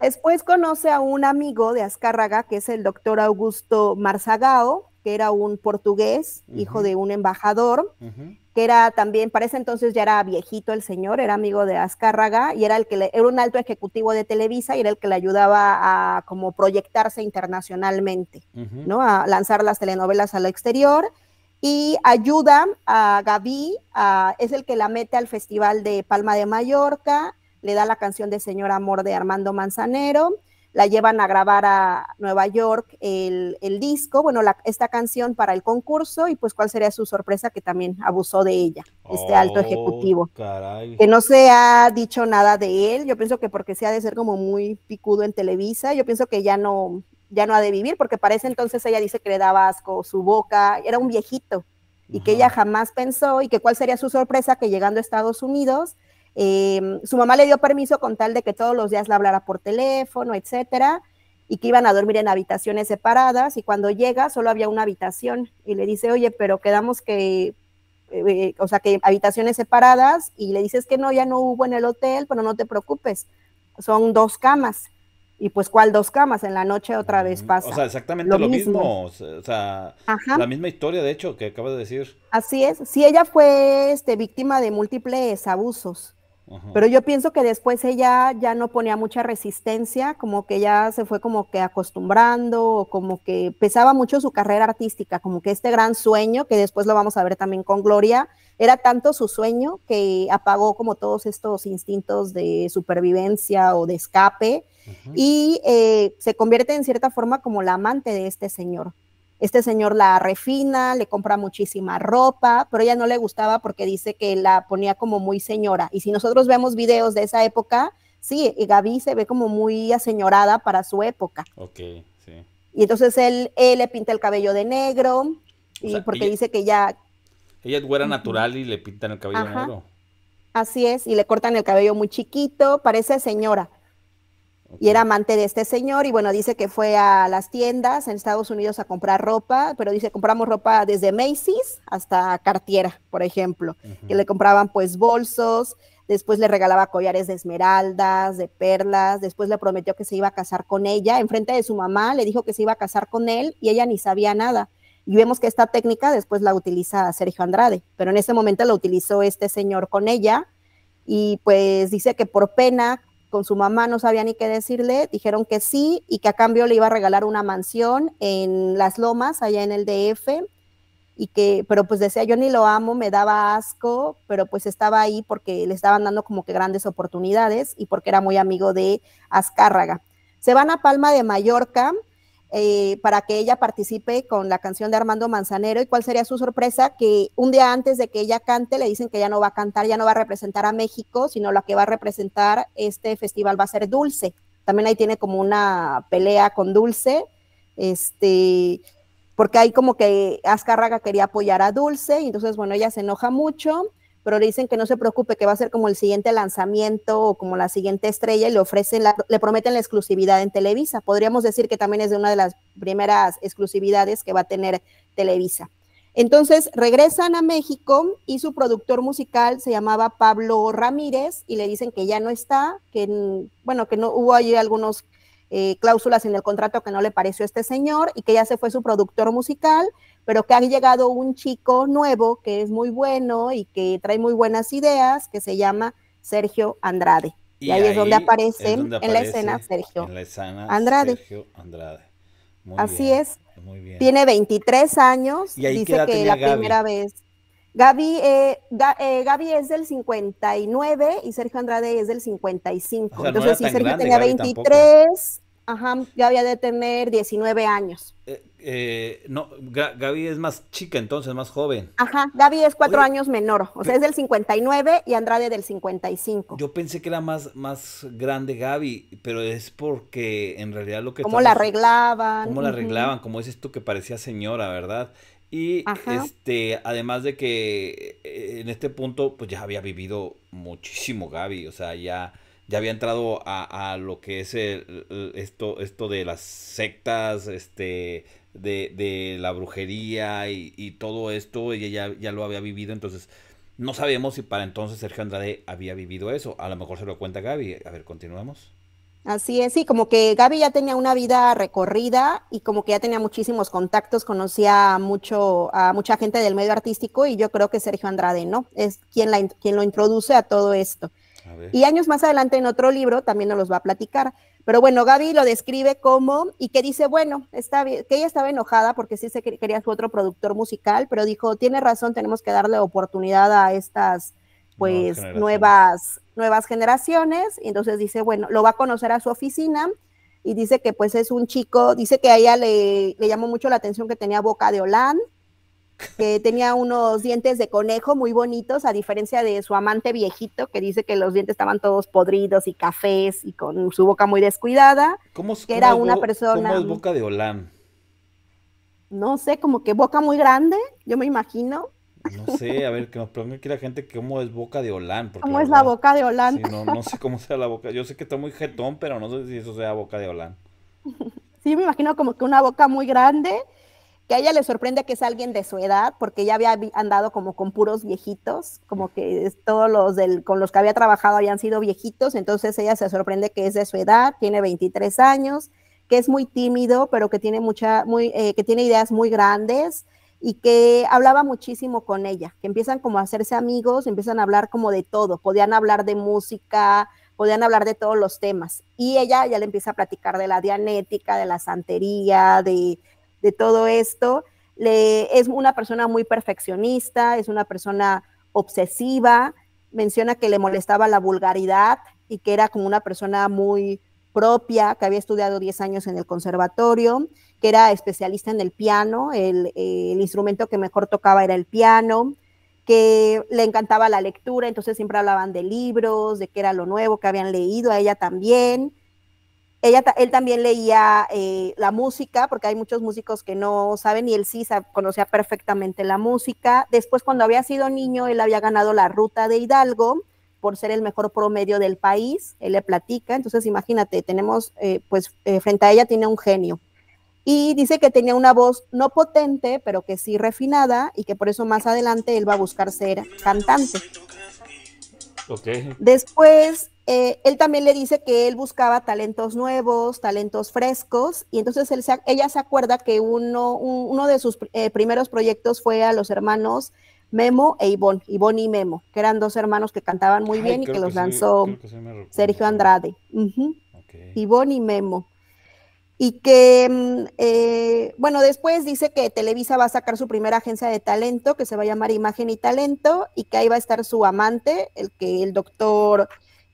Después conoce a un amigo de Azcárraga, que es el doctor Augusto Marzagao, que era un portugués, hijo de un embajador. Ajá que era también, para ese entonces ya era viejito el señor, era amigo de Azcárraga y era el que era un alto ejecutivo de Televisa y era el que le ayudaba a como proyectarse internacionalmente, ¿no? A lanzar las telenovelas al exterior y ayuda a Gaby, es el que la mete al Festival de Palma de Mallorca, le da la canción de Señor Amor de Armando Manzanero la llevan a grabar a Nueva York el, disco, bueno, esta canción para el concurso y pues cuál sería su sorpresa que también abusó de ella, este alto oh, ejecutivo. Que no se ha dicho nada de él, yo pienso que porque se ha de ser como muy picudo en Televisa, yo pienso que ya no, ya no ha de vivir porque parece entonces ella dice que le daba asco su boca, era un viejito y que ella jamás pensó y que cuál sería su sorpresa que llegando a Estados Unidos Em, su mamá le dio permiso con tal de que todos los días la hablara por teléfono, etcétera, y que iban a dormir en habitaciones separadas. Y cuando llega, solo había una habitación y le dice, oye, pero quedamos que, eh, eh, o sea, que habitaciones separadas. Y le dices que no, ya no hubo en el hotel, pero no te preocupes, son dos camas. Y pues, ¿cuál dos camas? En la noche otra vez pasa. O sea, exactamente lo, mismo. O sea, la misma historia, de hecho, que acabas de decir. Así es. si ella fue este, víctima de múltiples abusos pero yo pienso que después ella ya no ponía mucha resistencia, como que ya se fue como que acostumbrando, o como que pesaba mucho su carrera artística, como que este gran sueño, que después lo vamos a ver también con Gloria, era tanto su sueño que apagó como todos estos instintos de supervivencia o de escape y eh, se convierte en cierta forma como la amante de este señor. Este señor la refina, le compra muchísima ropa, pero ella no le gustaba porque dice que la ponía como muy señora. Y si nosotros vemos videos de esa época, sí, Gaby se ve como muy aseñorada para su época. Ok, sí. Y entonces él, le pinta el cabello de negro, porque dice que ya... Ella es güera natural y le pintan el cabello Ajá. negro. Así es, y le cortan el cabello muy chiquito, parece señora y era amante de este señor y bueno, dice que fue a las tiendas en Estados Unidos a comprar ropa, pero dice compramos ropa desde Macy's hasta Cartiera, por ejemplo, que le compraban pues bolsos, después le regalaba collares de esmeraldas, de perlas, después le prometió que se iba a casar con ella, enfrente de su mamá le dijo que se iba a casar con él y ella ni sabía nada. Y vemos que esta técnica después la utiliza Sergio Andrade, pero en este momento la utilizó este señor con ella y pues dice que por pena con su mamá no sabía ni qué decirle, dijeron que sí y que a cambio le iba a regalar una mansión en Las Lomas, allá en el DF, y que, pero pues decía, yo ni lo amo, me daba asco, pero pues estaba ahí porque le estaban dando como que grandes oportunidades y porque era muy amigo de Azcárraga. Se van a Palma de Mallorca, eh, para que ella participe con la canción de Armando Manzanero y cuál sería su sorpresa que un día antes de que ella cante le dicen que ya no va a cantar, ya no va a representar a México, sino la que va a representar este festival va a ser Dulce. También ahí tiene como una pelea con Dulce, este, porque ahí como que Azcárraga quería apoyar a Dulce, y entonces bueno, ella se enoja mucho pero le dicen que no se preocupe, que va a ser como el siguiente lanzamiento o como la siguiente estrella y le ofrecen, le prometen la exclusividad en Televisa. Podríamos decir que también es de una de las primeras exclusividades que va a tener Televisa. Entonces regresan a México y su productor musical se llamaba Pablo Ramírez y le dicen que ya no está, que bueno, que no hubo allí algunos eh, cláusulas en el contrato que no le pareció a este señor y que ya se fue su productor musical, pero que ha llegado un chico nuevo que es muy bueno y que trae muy buenas ideas, que se llama Sergio Andrade. Y, ahí, es donde aparece, en la escena Sergio en la escena Andrade. Así es. Tiene 23 años. ¿Y dice que la primera vez. Gaby, eh, eh es del 59 y Sergio Andrade es del 55. Entonces, si Sergio tenía 23, Ajá, ya había de tener 19 años. Eh, eh, no, Gaby es más chica entonces, más joven. Ajá, Gaby es cuatro años menor, o sea, es del 59 y Andrade del 55. Yo pensé que era más, más grande Gaby, pero es porque en realidad lo que... ¿Cómo la arreglaban? ¿Cómo la arreglaban? Como que parecía señora, ¿verdad? Y este, además de que eh, en este punto, pues ya había vivido muchísimo Gaby, o sea, ya ya había entrado a, lo que es el, esto, esto de las sectas, este, de, de la brujería y, todo esto, ella ya, lo había vivido, entonces no sabemos si para entonces Sergio Andrade había vivido eso, a lo mejor se lo cuenta Gaby, a ver, continuamos. Así es, sí, como que Gaby ya tenía una vida recorrida y como que ya tenía muchísimos contactos, conocía mucho a mucha gente del medio artístico y yo creo que Sergio Andrade, ¿no? Es quien, la, quien lo introduce a todo esto. Y años más adelante en otro libro también nos los va a platicar. Pero bueno, Gaby lo describe como, y que dice, bueno, está bien, que ella estaba enojada porque sí se quería su otro productor musical, pero dijo, tiene razón, tenemos que darle oportunidad a estas pues nuevas, nuevas, generaciones. Y entonces dice, bueno, lo va a conocer a su oficina y dice que pues es un chico, dice que a ella le, llamó mucho la atención que tenía boca de Holand que tenía unos dientes de conejo muy bonitos, a diferencia de su amante viejito, que dice que los dientes estaban todos podridos y cafés y con su boca muy descuidada. ¿Cómo es, que era una persona. ¿Cómo boca de Olán? No sé, como que boca muy grande, yo me imagino. No sé, a ver, que nos pregunte aquí la gente cómo es boca de Olán. ¿Cómo es la boca de holán? no, sé cómo sea la boca. Yo sé que está muy jetón, pero no sé si eso sea boca de Olán. Sí, me imagino como que una boca muy grande que a ella le sorprende que es alguien de su edad, porque ella había andado como con puros viejitos, como que todos los del, con los que había trabajado habían sido viejitos, entonces ella se sorprende que es de su edad, tiene 23 años, que es muy tímido, pero que tiene mucha, muy, eh, que tiene ideas muy grandes y que hablaba muchísimo con ella, que empiezan como a hacerse amigos, empiezan a hablar como de todo, podían hablar de música, podían hablar de todos los temas. Y ella ya le empieza a platicar de la dianética, de la santería, de de todo esto. Le, es una persona muy perfeccionista, es una persona obsesiva, menciona que le molestaba la vulgaridad y que era como una persona muy propia, que había estudiado 10 años en el conservatorio, que era especialista en el piano, el, el instrumento que mejor tocaba era el piano, que le encantaba la lectura, entonces siempre hablaban de libros, de qué era lo nuevo que habían leído, a ella también, ella, él también leía eh, la música, porque hay muchos músicos que no saben, y él sí conocía perfectamente la música. Después, cuando había sido niño, él había ganado la ruta de Hidalgo por ser el mejor promedio del país, él le platica, entonces imagínate, tenemos, eh, pues eh, frente a ella tiene un genio. Y dice que tenía una voz no potente, pero que sí refinada, y que por eso más adelante él va a buscar ser cantante. Después eh, él también le dice que él buscaba talentos nuevos, talentos frescos, y entonces ella se acuerda que uno, de sus eh, primeros proyectos fue a los hermanos Memo e Ivón, Ivonne y Memo, que eran dos hermanos que cantaban muy bien y que, los lanzó Sergio Andrade. Uh y Memo. Y que, mm, eh, bueno, después dice que Televisa va a sacar su primera agencia de talento, que se va a llamar Imagen y Talento, y que ahí va a estar su amante, el que el doctor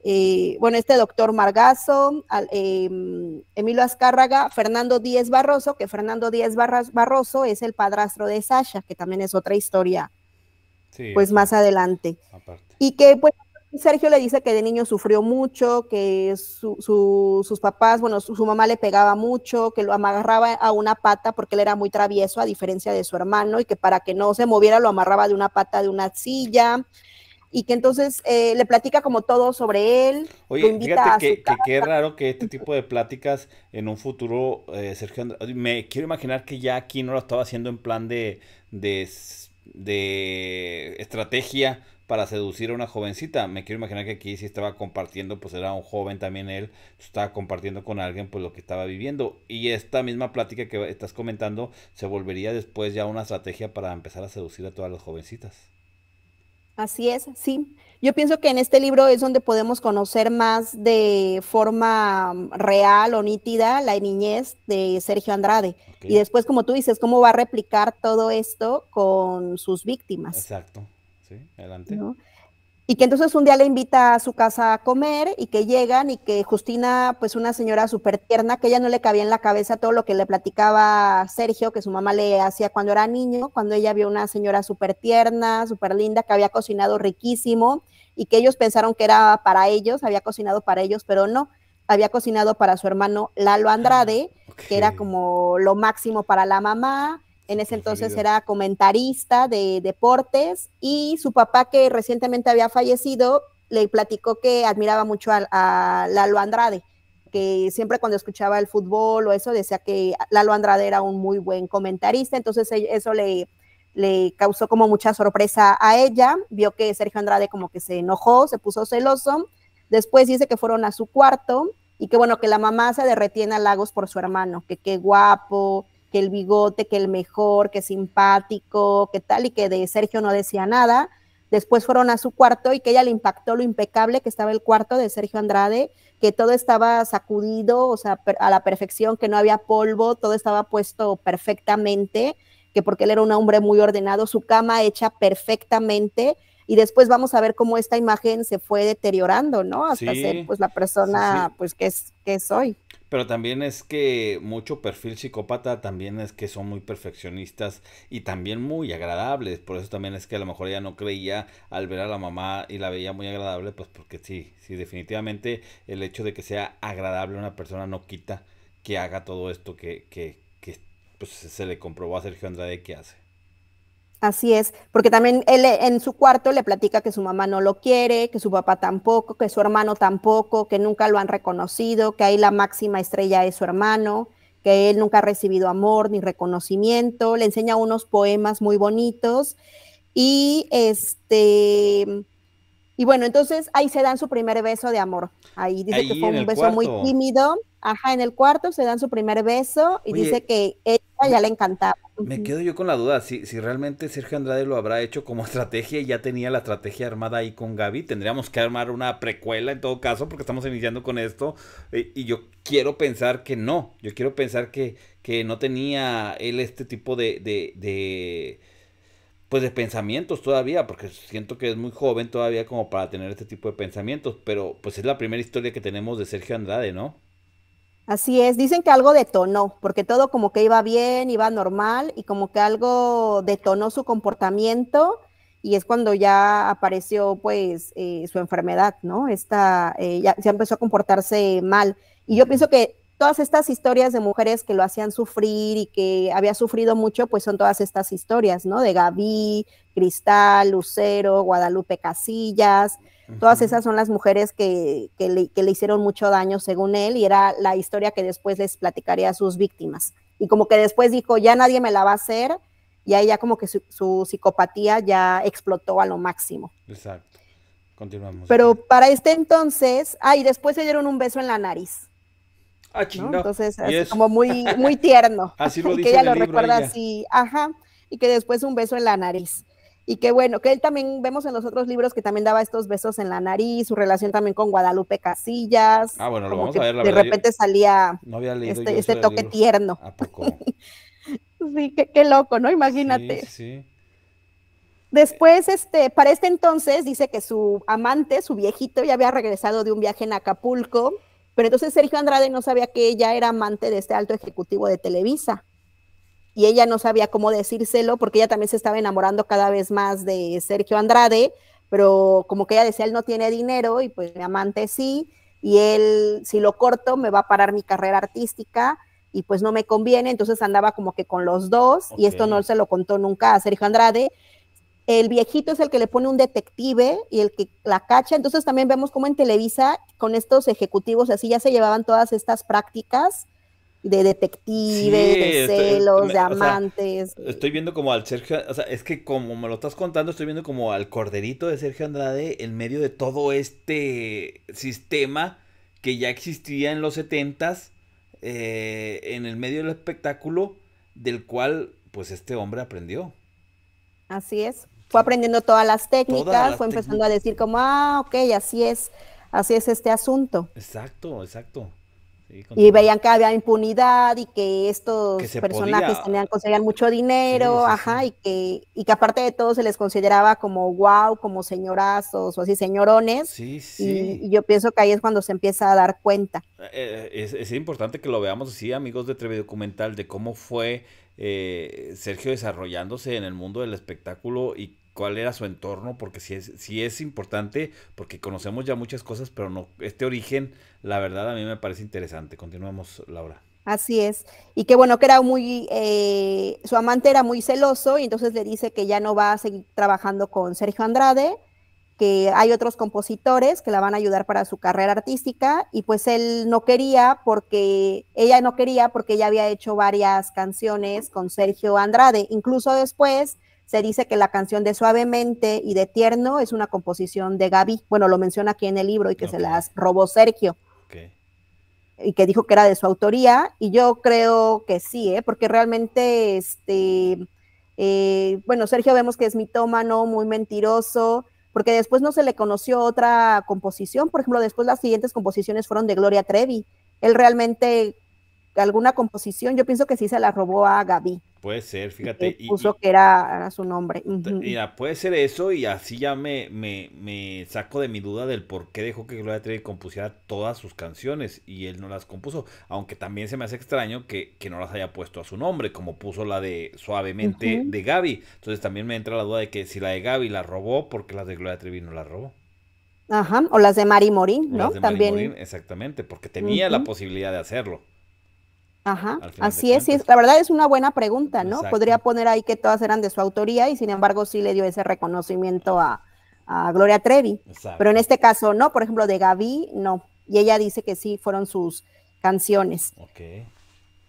eh, bueno, este doctor Margazo, em, Emilio Azcárraga, Fernando Díez Barroso, que Fernando Díez Barroso es el padrastro de Sasha, que también es otra historia, pues más adelante. Y que pues Sergio le dice que de niño sufrió mucho, que sus papás, bueno, su, su, mamá le pegaba mucho, que lo amarraba a una pata porque él era muy travieso a diferencia de su hermano y que para que no se moviera lo amarraba de una pata de una silla, y que entonces eh, le platica como todo sobre él. Oye, invita fíjate que, qué raro que este tipo de pláticas en un futuro, eh, Sergio, me quiero imaginar que ya aquí no lo estaba haciendo en plan de, de, estrategia para seducir a una jovencita. Me quiero imaginar que aquí sí estaba compartiendo, pues era un joven también él, estaba compartiendo con alguien pues lo que estaba viviendo. Y esta misma plática que estás comentando se volvería después ya una estrategia para empezar a seducir a todas las jovencitas. Así es, sí. Yo pienso que en este libro es donde podemos conocer más de forma mm, real o nítida la niñez de Sergio Andrade. Y después, como tú dices, cómo va a replicar todo esto con sus víctimas. Exacto. Sí, adelante. Y que entonces un día le invita a su casa a comer y que llegan y que Justina, pues una señora súper tierna, que ella no le cabía en la cabeza todo lo que le platicaba Sergio, que su mamá le hacía cuando era niño, cuando ella vio una señora súper tierna, súper linda, que había cocinado riquísimo y que ellos pensaron que era para ellos, había cocinado para ellos, pero no, había cocinado para su hermano Lalo ah, Andrade, que era como lo máximo para la mamá, en ese entonces era comentarista de deportes y su papá, que recientemente había fallecido, le platicó que admiraba mucho a, Lalo Andrade, que siempre cuando escuchaba el fútbol o eso decía que Lalo Andrade era un muy buen comentarista, entonces e, eso le, le causó como mucha sorpresa a ella, vio que Sergio Andrade como que se enojó, se puso celoso, después dice que fueron a su cuarto y que bueno, que la mamá se derretía en lagos por su hermano, que qué guapo, que el bigote, que el mejor, que simpático, que tal, y que de Sergio no decía nada. Después fueron a su cuarto y que ella le impactó lo impecable que estaba el cuarto de Sergio Andrade, que todo estaba sacudido, o sea, a la perfección, que no había polvo, todo estaba puesto perfectamente, que porque él era un hombre muy ordenado, su cama hecha perfectamente, y después vamos a ver cómo esta imagen se fue deteriorando, ¿no? Hasta ser pues la persona pues que es que soy pero también es que mucho perfil psicópata también es que son muy perfeccionistas y también muy agradables, por eso también es que a lo mejor ella no creía al ver a la mamá y la veía muy agradable, pues porque sí, sí, definitivamente el hecho de que sea agradable una persona no quita que haga todo esto que, que, que pues, se le comprobó a Sergio Andrade que hace. Así es, porque también él eh, en su cuarto le platica que su mamá no lo quiere, que su papá tampoco, que su hermano tampoco, que nunca lo han reconocido, que ahí la máxima estrella es su hermano, que él nunca ha recibido amor ni reconocimiento, le enseña unos poemas muy bonitos y este y bueno, entonces ahí se dan su primer beso de amor. Ahí dice que fue un beso muy tímido. Ajá, en el cuarto se dan su primer beso y dice que ella ya le encantaba. Me quedo yo con la duda, si, si realmente Sergio Andrade lo habrá hecho como estrategia y ya tenía la estrategia armada ahí con Gaby, tendríamos que armar una precuela en todo caso, porque estamos iniciando con esto, eh, y yo quiero pensar que no, yo quiero pensar que, que no tenía él este tipo de, de, de, pues de pensamientos todavía, porque siento que es muy joven todavía como para tener este tipo de pensamientos, pero pues es la primera historia que tenemos de Sergio Andrade, ¿no? Así es, dicen que algo detonó, porque todo como que iba bien, iba normal y como que algo detonó su comportamiento y es cuando ya apareció pues eh, su enfermedad, ¿no? Esta, eh, ya, ya, empezó a comportarse mal. Y yo pienso que todas estas historias de mujeres que lo hacían sufrir y que había sufrido mucho, pues son todas estas historias, ¿no? De Gaby, Cristal, Lucero, Guadalupe Casillas, Todas esas son las mujeres que, le, hicieron mucho daño, según él, y era la historia que después les platicaría a sus víctimas. Y como que después dijo, ya nadie me la va a hacer, y ahí ya como que su, psicopatía ya explotó a lo máximo. Exacto. Continuamos. Pero para este entonces, ah, y después se dieron un beso en la nariz. Ah, ¿no? Entonces, así como muy, muy tierno. así lo dice. que ella lo recuerda así, ajá, y que después un beso en la nariz y que bueno, que él también vemos en los otros libros que también daba estos besos en la nariz, su relación también con Guadalupe Casillas. Ah, bueno, lo vamos a ver, la De repente salía este, este toque tierno. ¿A sí, qué, loco, ¿no? Imagínate. Sí, sí. Después, este, para este entonces, dice que su amante, su viejito, ya había regresado de un viaje en Acapulco, pero entonces Sergio Andrade no sabía que ella era amante de este alto ejecutivo de Televisa y ella no sabía cómo decírselo porque ella también se estaba enamorando cada vez más de Sergio Andrade, pero como que ella decía, él no tiene dinero y pues mi amante sí, y él si lo corto me va a parar mi carrera artística y pues no me conviene, entonces andaba como que con los dos y esto no se lo contó nunca a Sergio Andrade. El viejito es el que le pone un detective y el que la cacha, entonces también vemos como en Televisa con estos ejecutivos así ya se llevaban todas estas prácticas de detectives, de celos, de amantes. estoy viendo como al Sergio, o sea, es que como me lo estás contando, estoy viendo como al corderito de Sergio Andrade en medio de todo este sistema que ya existía en los setentas, eh, en el medio del espectáculo, del cual pues este hombre aprendió. Así es. Fue aprendiendo todas las técnicas, fue empezando a decir como, ah, ok, así es, así es este asunto. Exacto, exacto y veían que había impunidad y que estos personajes tenían, conseguían mucho dinero, ajá, y que, y que aparte de todo se les consideraba como wow, como señorazos o así, señorones. Sí, sí. Y, yo pienso que ahí es cuando se empieza a dar cuenta. Eh, eh, es, importante que lo veamos así, amigos de Treve Documental, de cómo fue eh, Sergio desarrollándose en el mundo del espectáculo y cuál era su entorno, porque si es, es importante, porque conocemos ya muchas cosas, pero no, este origen, la verdad, a mí me parece interesante. Continuamos, Laura. Así es. Y que bueno, que era muy, eh, su amante era muy celoso y entonces le dice que ya no va a seguir trabajando con Sergio Andrade, que hay otros compositores que la van a ayudar para su carrera artística y pues él no quería porque, ella no quería porque ella había hecho varias canciones con Sergio Andrade. Incluso después se dice que la canción de Suavemente y de Tierno es una composición de Gaby. Bueno, lo menciona aquí en el libro y que se las robó Sergio. Y que dijo que era de su autoría. Y yo creo que sí, ¿eh? porque realmente, este, eh, bueno, Sergio vemos que es mitómano, muy mentiroso, porque después no se le conoció otra composición. Por ejemplo, después las siguientes composiciones fueron de Gloria Trevi. Él realmente, alguna composición, yo pienso que sí se la robó a Gaby. Puede ser, fíjate. Y puso que era, su nombre. Mira, puede ser eso y así ya me, me, me, saco de mi duda del por qué dejó que Gloria Trevi compusiera todas sus canciones y él no las compuso. Aunque también se me hace extraño que, no las haya puesto a su nombre, como puso la de Suavemente de Gaby. Entonces también me entra la duda de que si la de Gaby la robó, ¿por qué las de Gloria Trevi no la robó? Ajá, o las de Mari Morín, ¿no? También. Mari exactamente, porque tenía la posibilidad de hacerlo. Ajá, así es, la verdad es una buena pregunta, ¿no? Podría poner ahí que todas eran de su autoría y sin embargo sí le dio ese reconocimiento a, Gloria Trevi, pero en este caso no, por ejemplo de Gaby no, y ella dice que sí, fueron sus canciones.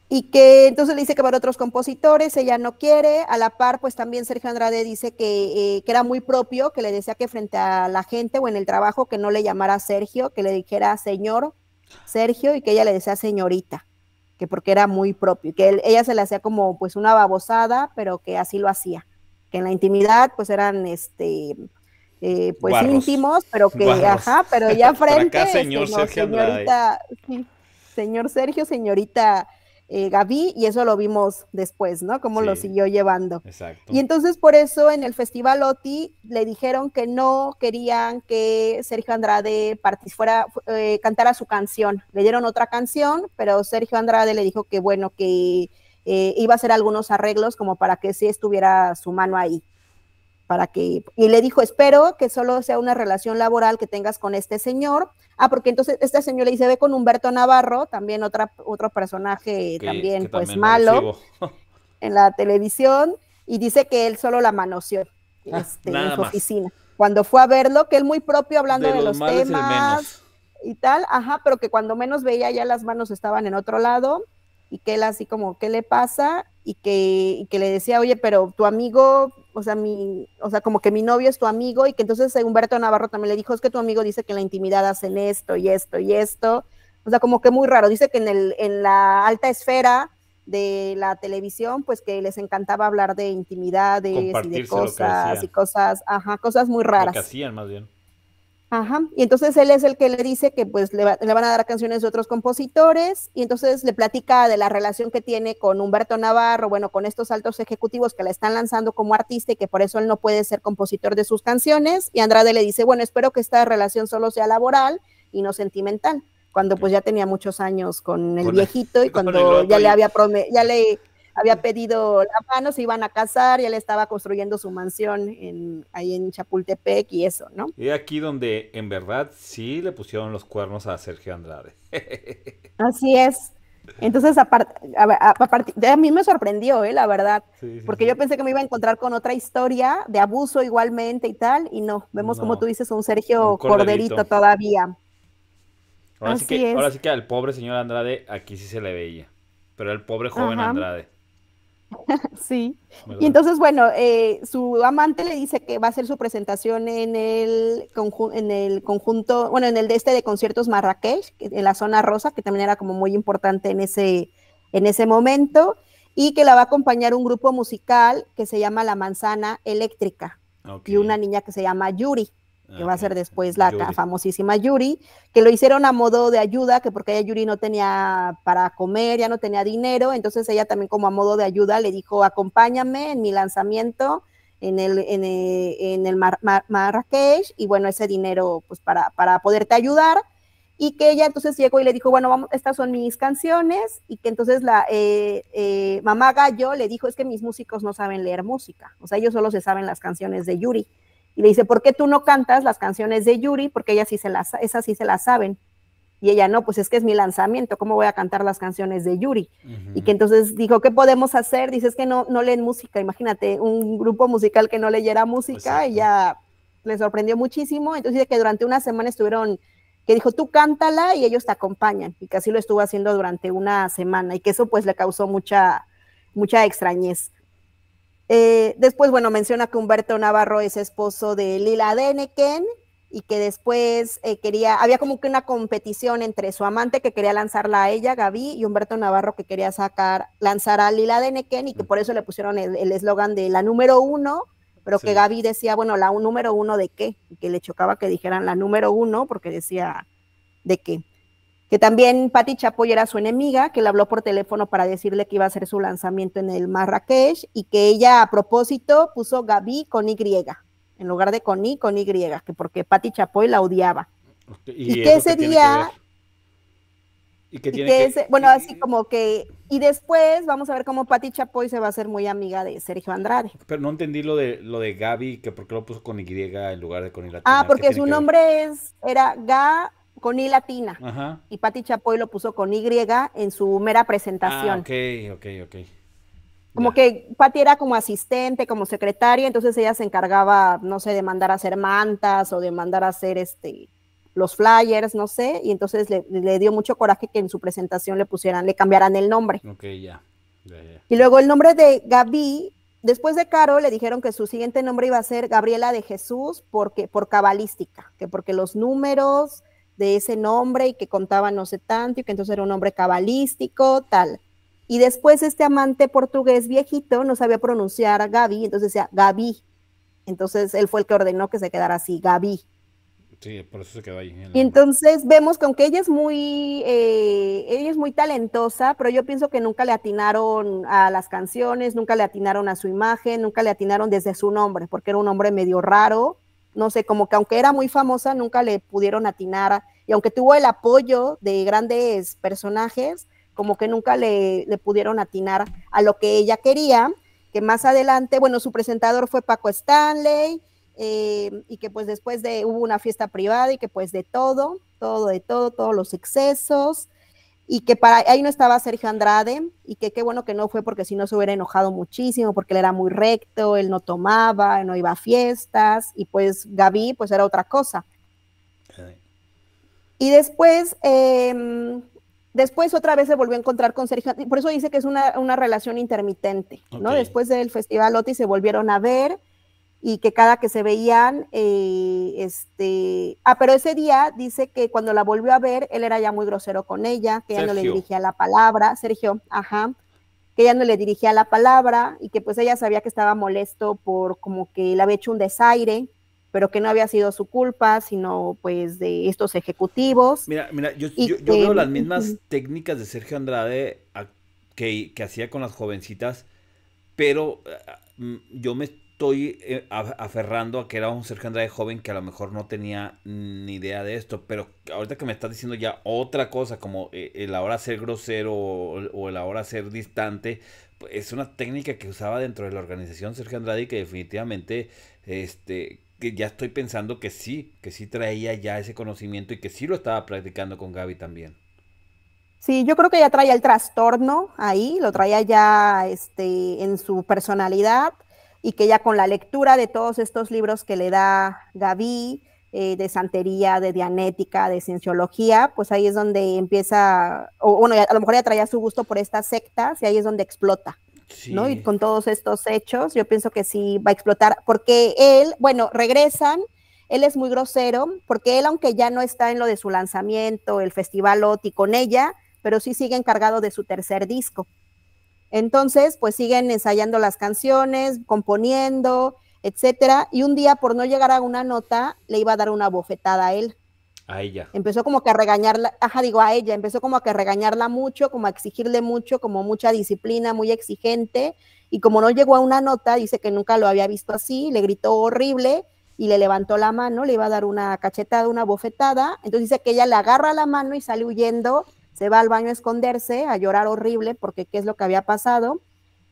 Y que entonces le dice que para otros compositores ella no quiere, a la par pues también Sergio Andrade dice que, eh, que era muy propio, que le decía que frente a la gente o en el trabajo que no le llamara Sergio, que le dijera señor Sergio y que ella le decía señorita que porque era muy propio, que ella se le hacía como pues una babosada, pero que así lo hacía, que en la intimidad pues eran este eh, pues íntimos, pero que ajá, pero ya frente señor este, Sergio señorita, sí, señor Sergio, señorita eh, y eso lo vimos después, ¿no? Cómo lo siguió llevando. Exacto. Y entonces por eso en el Festival OTI le dijeron que no querían que Sergio Andrade fuera, eh, cantara su canción. Le dieron otra canción, pero Sergio Andrade le dijo que bueno, que eh, iba a hacer algunos arreglos como para que sí estuviera su mano ahí para que, y le dijo, espero que solo sea una relación laboral que tengas con este señor. Ah, porque entonces este señor le dice, ve con Humberto Navarro, también otra, otro personaje también, pues malo en la televisión, y dice que él solo la manoseó ah, este, en su oficina. Cuando fue a verlo, que él muy propio hablando de, los, temas y, y tal, ajá, pero que cuando menos veía ya las manos estaban en otro lado, y que él así como, ¿qué le pasa? y que, que le decía, oye, pero tu amigo, o sea, mi, o sea, como que mi novio es tu amigo, y que entonces eh, Humberto Navarro también le dijo, es que tu amigo dice que la intimidad hacen esto y esto y esto. O sea, como que muy raro. Dice que en, el, en la alta esfera de la televisión, pues que les encantaba hablar de intimidades y de cosas y cosas, ajá, cosas muy raras. hacían más bien. Ajá, y entonces él es el que le dice que pues le, van a dar canciones de otros compositores y entonces le platica de la relación que tiene con Humberto Navarro, bueno, con estos altos ejecutivos que la están lanzando como artista y que por eso él no puede ser compositor de sus canciones y Andrade le dice, bueno, espero que esta relación solo sea laboral y no sentimental, cuando pues ya tenía muchos años con el viejito y cuando ya le había ya le había pedido la mano, se iban a casar, y él estaba construyendo su mansión en, ahí en Chapultepec y eso, ¿no? Y aquí donde en verdad sí le pusieron los cuernos a Sergio Andrade. Así es. Entonces, aparte, a, a, a, mí me sorprendió, ¿eh? la verdad, porque yo pensé que me iba a encontrar con otra historia de abuso igualmente y tal, y no, vemos como tú dices, un Sergio corderito. todavía. Ahora, Así sí que, es. ahora sí que al pobre señor Andrade aquí sí se le veía, pero el pobre joven Andrade. Sí. Y entonces, bueno, eh, su amante le dice que va a hacer su presentación en el, en el conjunto, bueno, en el de este de conciertos Marrakech, en la zona rosa, que también era como muy importante en ese, en ese momento, y que la va a acompañar un grupo musical que se llama La Manzana Eléctrica y una niña que se llama Yuri. Ah, que va a ser después la famosísima Yuri, que lo hicieron a modo de ayuda, que porque ella Yuri no tenía para comer, ya no tenía dinero, entonces ella también como a modo de ayuda le dijo, acompáñame en mi lanzamiento en el, en eh, Marrakech, y bueno, ese dinero pues para, para poderte ayudar, y que ella entonces llegó y le dijo, bueno, vamos, estas son mis canciones, y que entonces la eh, eh, mamá Gallo le dijo, es que mis músicos no saben leer música, o sea, ellos solo se saben las canciones de Yuri y le dice, ¿por qué tú no cantas las canciones de Yuri? Porque ella sí se las, esas sí se las saben. Y ella, no, pues es que es mi lanzamiento, ¿cómo voy a cantar las canciones de Yuri? Y que entonces dijo, ¿qué podemos hacer? Dice, es que no, no leen música, imagínate, un grupo musical que no leyera pues música, ella le sorprendió muchísimo, entonces dice que durante una semana estuvieron, que dijo, tú cántala y ellos te acompañan, y que así lo estuvo haciendo durante una semana, y que eso pues le causó mucha, mucha extrañez. Eh, después, bueno, menciona que Humberto Navarro es esposo de Lila Deneken y que después eh, quería, había como que una competición entre su amante que quería lanzarla a ella, Gaby, y Humberto Navarro que quería sacar, lanzar a Lila Deneken y que por eso le pusieron el eslogan de la número uno, pero que Gaby decía, bueno, la número uno de qué, que le chocaba que dijeran la número uno porque decía de qué que también Patti Chapoy era su enemiga, que le habló por teléfono para decirle que iba a hacer su lanzamiento en el Marrakech y que ella a propósito puso Gaby con Y, en lugar de con I, con Y, que porque Patti Chapoy la odiaba. Y, que ese día... y que, tiene bueno, así como que... Y después vamos a ver cómo Patti Chapoy se va a hacer muy amiga de Sergio Andrade. Pero no entendí lo de lo de Gaby, que por qué lo puso con Y en lugar de con Y latina. Ah, porque su nombre es, era Ga con I latina. Y Pati Chapoy lo puso con Y en su mera presentación. Ah, ok, ok, ok. Como que Pati era como asistente, como secretaria, entonces ella se encargaba, no sé, de mandar a hacer mantas o de mandar a hacer este los flyers, no sé, y entonces le, dio mucho coraje que en su presentación le pusieran, le cambiaran el nombre. Ok, ya. Y luego el nombre de Gaby, después de Caro le dijeron que su siguiente nombre iba a ser Gabriela de Jesús porque, por cabalística, que porque los números de ese nombre y que contaba no sé tanto y que entonces era un hombre cabalístico, tal. Y después este amante portugués viejito no sabía pronunciar a Gaby, entonces decía Gaby. Entonces él fue el que ordenó que se quedara así, Gaby. Sí, por eso se quedó ahí. y entonces vemos con que ella es muy, eh, ella es muy talentosa, pero yo pienso que nunca le atinaron a las canciones, nunca le atinaron a su imagen, nunca le atinaron desde su nombre, porque era un hombre medio raro, no sé, como que aunque era muy famosa, nunca le pudieron atinar, y aunque tuvo el apoyo de grandes personajes, como que nunca le, le pudieron atinar a lo que ella quería, que más adelante, bueno, su presentador fue Paco Stanley, eh, y que pues después de hubo una fiesta privada y que pues de todo, todo, de todo, todos los excesos, y que para ahí no estaba Sergio Andrade y que qué bueno que no fue porque si no se hubiera enojado muchísimo porque él era muy recto, él no tomaba, no iba a fiestas y pues Gaby pues era otra cosa. Y después, em, después otra vez se volvió a encontrar con Sergio, por eso dice que es una, relación intermitente, ¿no? Después del Festival Oti se volvieron a ver y que cada que se veían, eh, este, ah, pero ese día dice que cuando la volvió a ver, él era ya muy grosero con ella, que ya no le dirigía la palabra, Sergio, ajá, que ya no le dirigía la palabra y que pues ella sabía que estaba molesto por como que le había hecho un desaire, pero que no había sido su culpa, sino pues de estos ejecutivos. Mira, mira, yo, veo las mismas técnicas de Sergio Andrade que, que hacía con las jovencitas, pero eh, mm, yo me estoy eh, aferrando a que era un Sergio Andrade joven que a lo mejor no tenía ni idea de esto, pero ahorita que me estás diciendo ya otra cosa, como eh, el ahora ser grosero o el ahora ser distante, pues, es una técnica que usaba dentro de la organización Sergio Andrade y que definitivamente este que ya estoy pensando que sí, que sí traía ya ese conocimiento y que sí lo estaba practicando con Gaby también. Sí, yo creo que ya traía el trastorno ahí, lo traía ya este, en su personalidad y que ya con la lectura de todos estos libros que le da Gaby, eh, de santería, de dianética, de cienciología, pues ahí es donde empieza, o bueno, a lo mejor ya traía su gusto por estas sectas y ahí es donde explota. ¿no? Y con todos estos hechos, yo pienso que sí va a explotar, porque él, bueno, regresan, él es muy grosero, porque él, aunque ya no está en lo de su lanzamiento, el festival OTI con ella, pero sí sigue encargado de su tercer disco. Entonces, pues siguen ensayando las canciones, componiendo, etcétera. Y un día, por no llegar a una nota, le iba a dar una bofetada a él. A ella. Empezó como que a regañarla, ajá, digo a ella, empezó como que a regañarla mucho, como a exigirle mucho, como mucha disciplina, muy exigente. Y como no llegó a una nota, dice que nunca lo había visto así, le gritó horrible y le levantó la mano, le iba a dar una cachetada, una bofetada. Entonces dice que ella le agarra la mano y sale huyendo se va al baño a esconderse, a llorar horrible porque qué es lo que había pasado.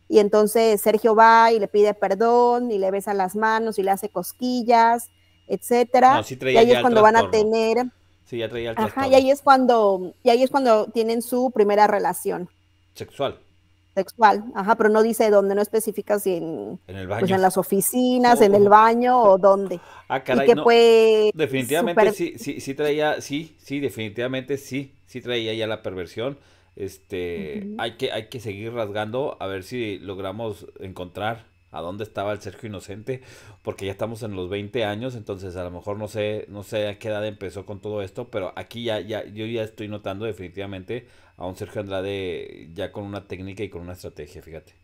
Y entonces Sergio va y le pide perdón y le besa las manos y le hace cosquillas, etcétera. y ahí es cuando van a tener. Sí, ya traía el Ajá, y ahí es cuando, y ahí es cuando tienen su primera relación. Sexual sexual, ajá, pero no dice dónde, no especifica si en, en, pues, las oficinas, oh. en el baño o dónde. Ah, caray, y que definitivamente sí, sí, sí traía, sí, sí, definitivamente sí sí traía ya la perversión. Este, hay, que, hay que seguir rasgando a ver si logramos encontrar a dónde estaba el Sergio Inocente, porque ya estamos en los 20 años, entonces a lo mejor no sé, no sé a qué edad empezó con todo esto, pero aquí ya, ya, yo ya estoy notando definitivamente a un Sergio Andrade ya con una técnica y con una estrategia, fíjate.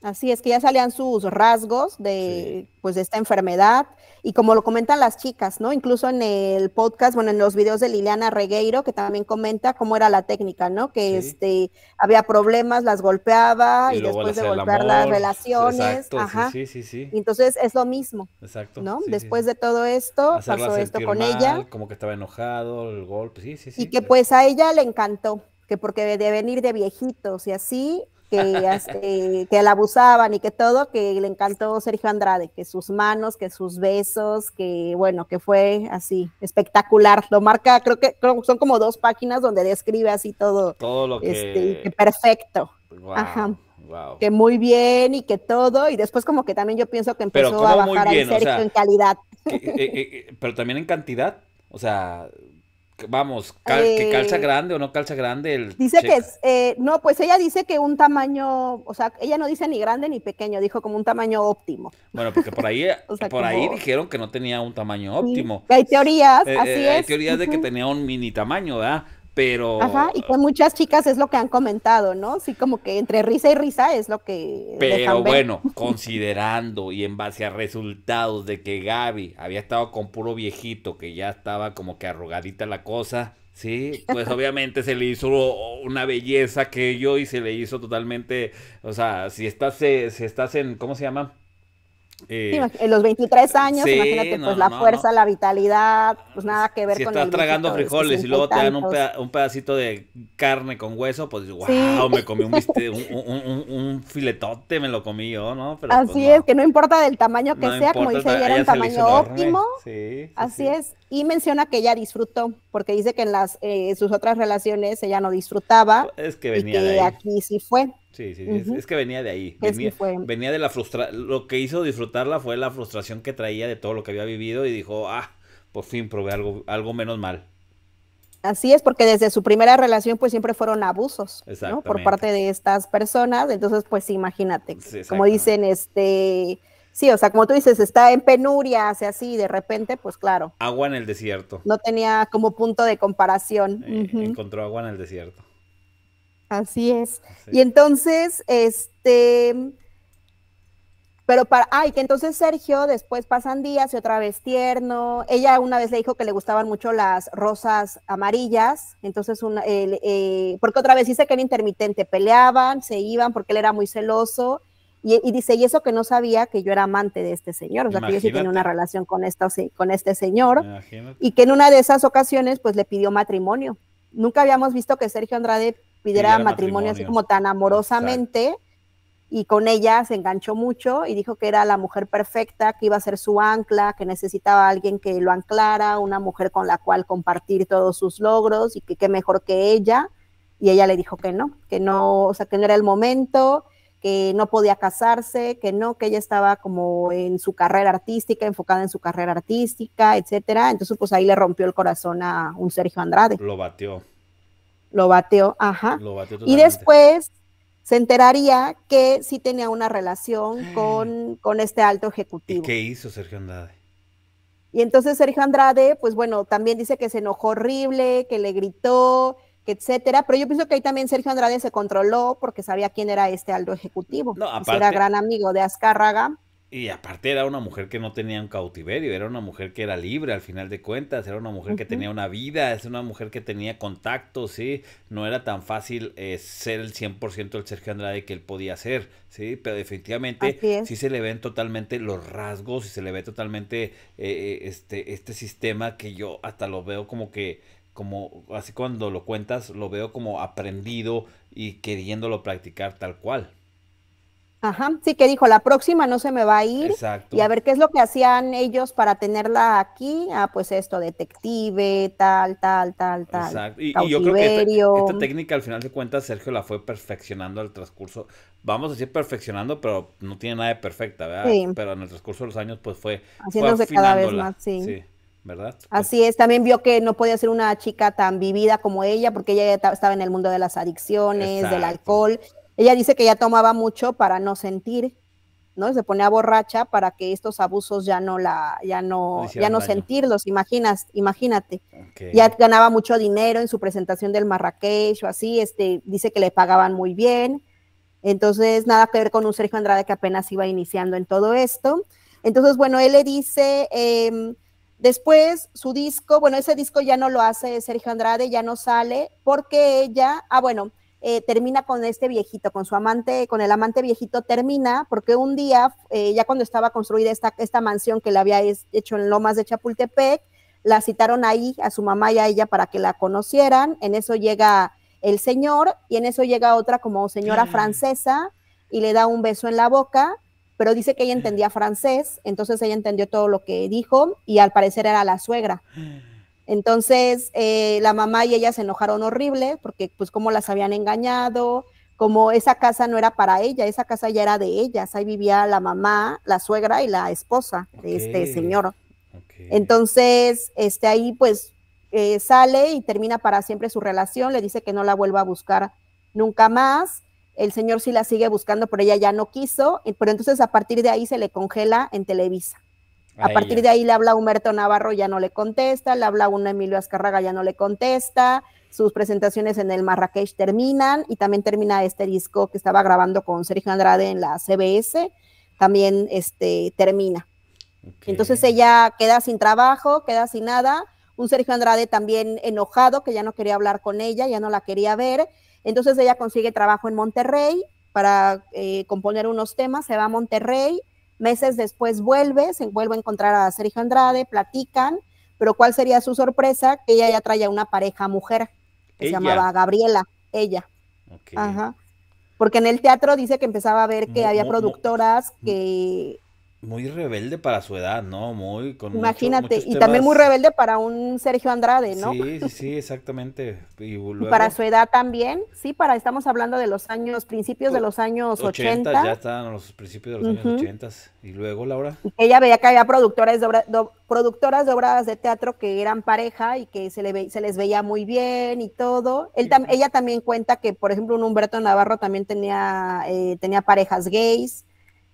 Así es que ya salían sus rasgos de, pues, de esta enfermedad. Y como lo comentan las chicas, ¿no? Incluso en el podcast, bueno, en los videos de Liliana Regueiro, que también comenta cómo era la técnica, ¿no? Que este, había problemas, las golpeaba y, después de golpear las relaciones. Sí, sí, sí, Entonces es lo mismo. Exacto. ¿No? después de todo esto, pasó esto con ella. Como que estaba enojado, el golpe, sí, sí, sí. Y que pues a ella le encantó, que porque de venir de viejitos y así, que eh, que la abusaban y que todo, que le encantó Sergio Andrade, que sus manos, que sus besos, que bueno, que fue así espectacular. Lo marca, creo que son como dos páginas donde describe así todo. Todo lo este, que. que perfecto. Ajá. Que muy bien y que todo, y después como que también yo pienso que empezó a bajar Sergio en calidad. Eh, eh, pero también en cantidad, o sea, vamos, cal, que calza eh, grande o no calza grande. El dice que es, eh, no, pues ella dice que un tamaño, o sea, ella no dice ni grande ni pequeño, dijo como un tamaño óptimo. Bueno, porque por ahí, por ahí dijeron que no tenía un tamaño óptimo. hay teorías, eh, así es. Hay teorías de que tenía un mini tamaño, ¿verdad? pero... Ajá, y con muchas chicas es lo que han comentado, ¿no? Sí, como que entre risa y risa es lo que... Pero bueno, considerando y en base a resultados de que Gaby había estado con puro viejito, que ya estaba como que arrugadita la cosa, sí, pues obviamente se le hizo una belleza que yo y se le hizo totalmente, o sea, si estás, eh, si estás en, ¿cómo se llama? Eh, en los 23 años, imagínate, pues la fuerza, la vitalidad, pues nada que ver si con estás está tragando frijoles y luego te dan un, pedacito de carne con hueso, pues wow, me comí un, filetote, me lo comí yo, ¿no? Pues, así es, que no importa del tamaño que sea, como dice ella, era un tamaño óptimo. Sí, así es. Y menciona que ella disfrutó, porque dice que en las eh, sus otras relaciones ella no disfrutaba. Es que venía y de aquí sí fue. Sí, sí, es, que venía de ahí. Venía, de la frustración. Lo que hizo disfrutarla fue la frustración que traía de todo lo que había vivido y dijo, ah, por fin probé algo, algo menos mal. Así es, porque desde su primera relación pues siempre fueron abusos ¿no? por parte de estas personas, entonces pues imagínate, como dicen, este, sí, o sea, como tú dices, está en penuria, hace así, de repente pues claro. Agua en el desierto. No tenía como punto de comparación. Eh, encontró agua en el desierto. Así es. Y entonces, este, pero para, ay, que entonces Sergio, después pasan días y otra vez tierno. Ella una vez le dijo que le gustaban mucho las rosas amarillas, entonces, eh, porque otra vez dice que era intermitente, peleaban, se iban porque él era muy celoso. Y, dice, y eso que no sabía que yo era amante de este señor, o sea, que yo sí tenía una relación con, esta, con este señor, y que en una de esas ocasiones, pues le pidió matrimonio. Nunca habíamos visto que Sergio Andrade pidiera, matrimonio, así como tan amorosamente. Y con ella se enganchó mucho y dijo que era la mujer perfecta, que iba a ser su ancla, que necesitaba alguien que lo anclara, una mujer con la cual compartir todos sus logros y que qué mejor que ella. Y ella le dijo que no, que no, o sea, que no era el momento, que no podía casarse, que no, que ella estaba como en su carrera artística, enfocada en su carrera artística, etcétera. Entonces, pues ahí le rompió el corazón a un Sergio Andrade. Lo batió. Lo bateó, ajá. y después se enteraría que sí tenía una relación ah. con, este alto ejecutivo. ¿Y qué hizo Sergio Andrade? Y entonces Sergio Andrade, pues bueno, también dice que se enojó horrible, que le gritó, que etcétera, pero yo pienso que ahí también Sergio Andrade se controló porque sabía quién era este alto ejecutivo. No, era gran amigo de Azcárraga. Y aparte era una mujer que no tenía un cautiverio, era una mujer que era libre al final de cuentas, era una mujer que tenía una vida, es una mujer que tenía contactos, ¿sí? No era tan fácil eh, ser el 100% el Sergio Andrade que él podía ser, ¿sí? Pero definitivamente sí se le ven totalmente los rasgos y se le ve totalmente eh, eh, este, este sistema que yo hasta lo veo como que como así cuando lo cuentas lo veo como aprendido y queriéndolo practicar tal cual. Ajá, sí que dijo, la próxima no se me va a ir. Exacto. Y a ver qué es lo que hacían ellos para tenerla aquí. Ah, pues esto, detective, tal, tal, tal, tal. Exacto. Y, yo creo que esta, técnica al final de cuentas Sergio la fue perfeccionando al transcurso. Vamos a decir perfeccionando, pero no tiene nada de perfecta, ¿verdad? Sí. Pero en el transcurso de los años pues fue... Haciéndose cada vez más, sí. sí. ¿verdad? Así es, también vio que no podía ser una chica tan vivida como ella, porque ella estaba en el mundo de las adicciones, del alcohol, ella dice que ya tomaba mucho para no sentir, ¿no? Se ponía borracha para que estos abusos ya no la, ya no, ya no sentirlos, imaginas, imagínate. Ya ganaba mucho dinero en su presentación del Marrakech o así, este, dice que le pagaban muy bien. Entonces, nada que ver con un Sergio Andrade que apenas iba iniciando en todo esto. Entonces, bueno, él le dice, em, después su disco, bueno, ese disco ya no lo hace Sergio Andrade, ya no sale, porque ella, ah, bueno, eh, termina con este viejito, con su amante, con el amante viejito termina, porque un día, eh, ya cuando estaba construida esta, esta mansión que le había hecho en Lomas de Chapultepec, la citaron ahí a su mamá y a ella para que la conocieran, en eso llega el señor y en eso llega otra como señora francesa y le da un beso en la boca, pero dice que ella entendía francés, entonces ella entendió todo lo que dijo y al parecer era la suegra. Entonces, eh, la mamá y ella se enojaron horrible porque, pues, como las habían engañado, como esa casa no era para ella, esa casa ya era de ellas, ahí vivía la mamá, la suegra y la esposa de este señor. Entonces, este, ahí, pues, eh, sale y termina para siempre su relación, le dice que no la vuelva a buscar nunca más. El señor sí la sigue buscando, pero ella ya no quiso, pero entonces a partir de ahí se le congela en Televisa. A, partir de ahí le habla Humberto Navarro, ya no le contesta, le habla un Emilio Azcarraga, ya no le contesta, sus presentaciones en el Marrakech terminan y también termina este disco que estaba grabando con Sergio Andrade en la CBS, también este, termina. Entonces ella queda sin trabajo, queda sin nada, un Sergio Andrade también enojado que ya no quería hablar con ella, ya no la quería ver, entonces ella consigue trabajo en Monterrey para eh, componer unos temas, se va a Monterrey Meses después vuelve, se vuelve a encontrar a Sergio Andrade, platican, pero ¿cuál sería su sorpresa? Que ella ya traía una pareja mujer, que se llamaba Gabriela, ella. Porque en el teatro dice que empezaba a ver que había productoras que muy rebelde para su edad, ¿no? Muy con Imagínate, y también muy rebelde para un Sergio Andrade, ¿no? Sí, sí, exactamente. Y, para su edad también, sí, para estamos hablando de los años, principios de los años 80. ya estaban los principios de los años 80. Y luego, Laura. Ella veía que había productoras de, productoras de obras de teatro que eran pareja y que se, le se les veía muy bien y todo. Él, ella también cuenta que, por ejemplo, un Humberto Navarro también tenía, eh, tenía parejas gays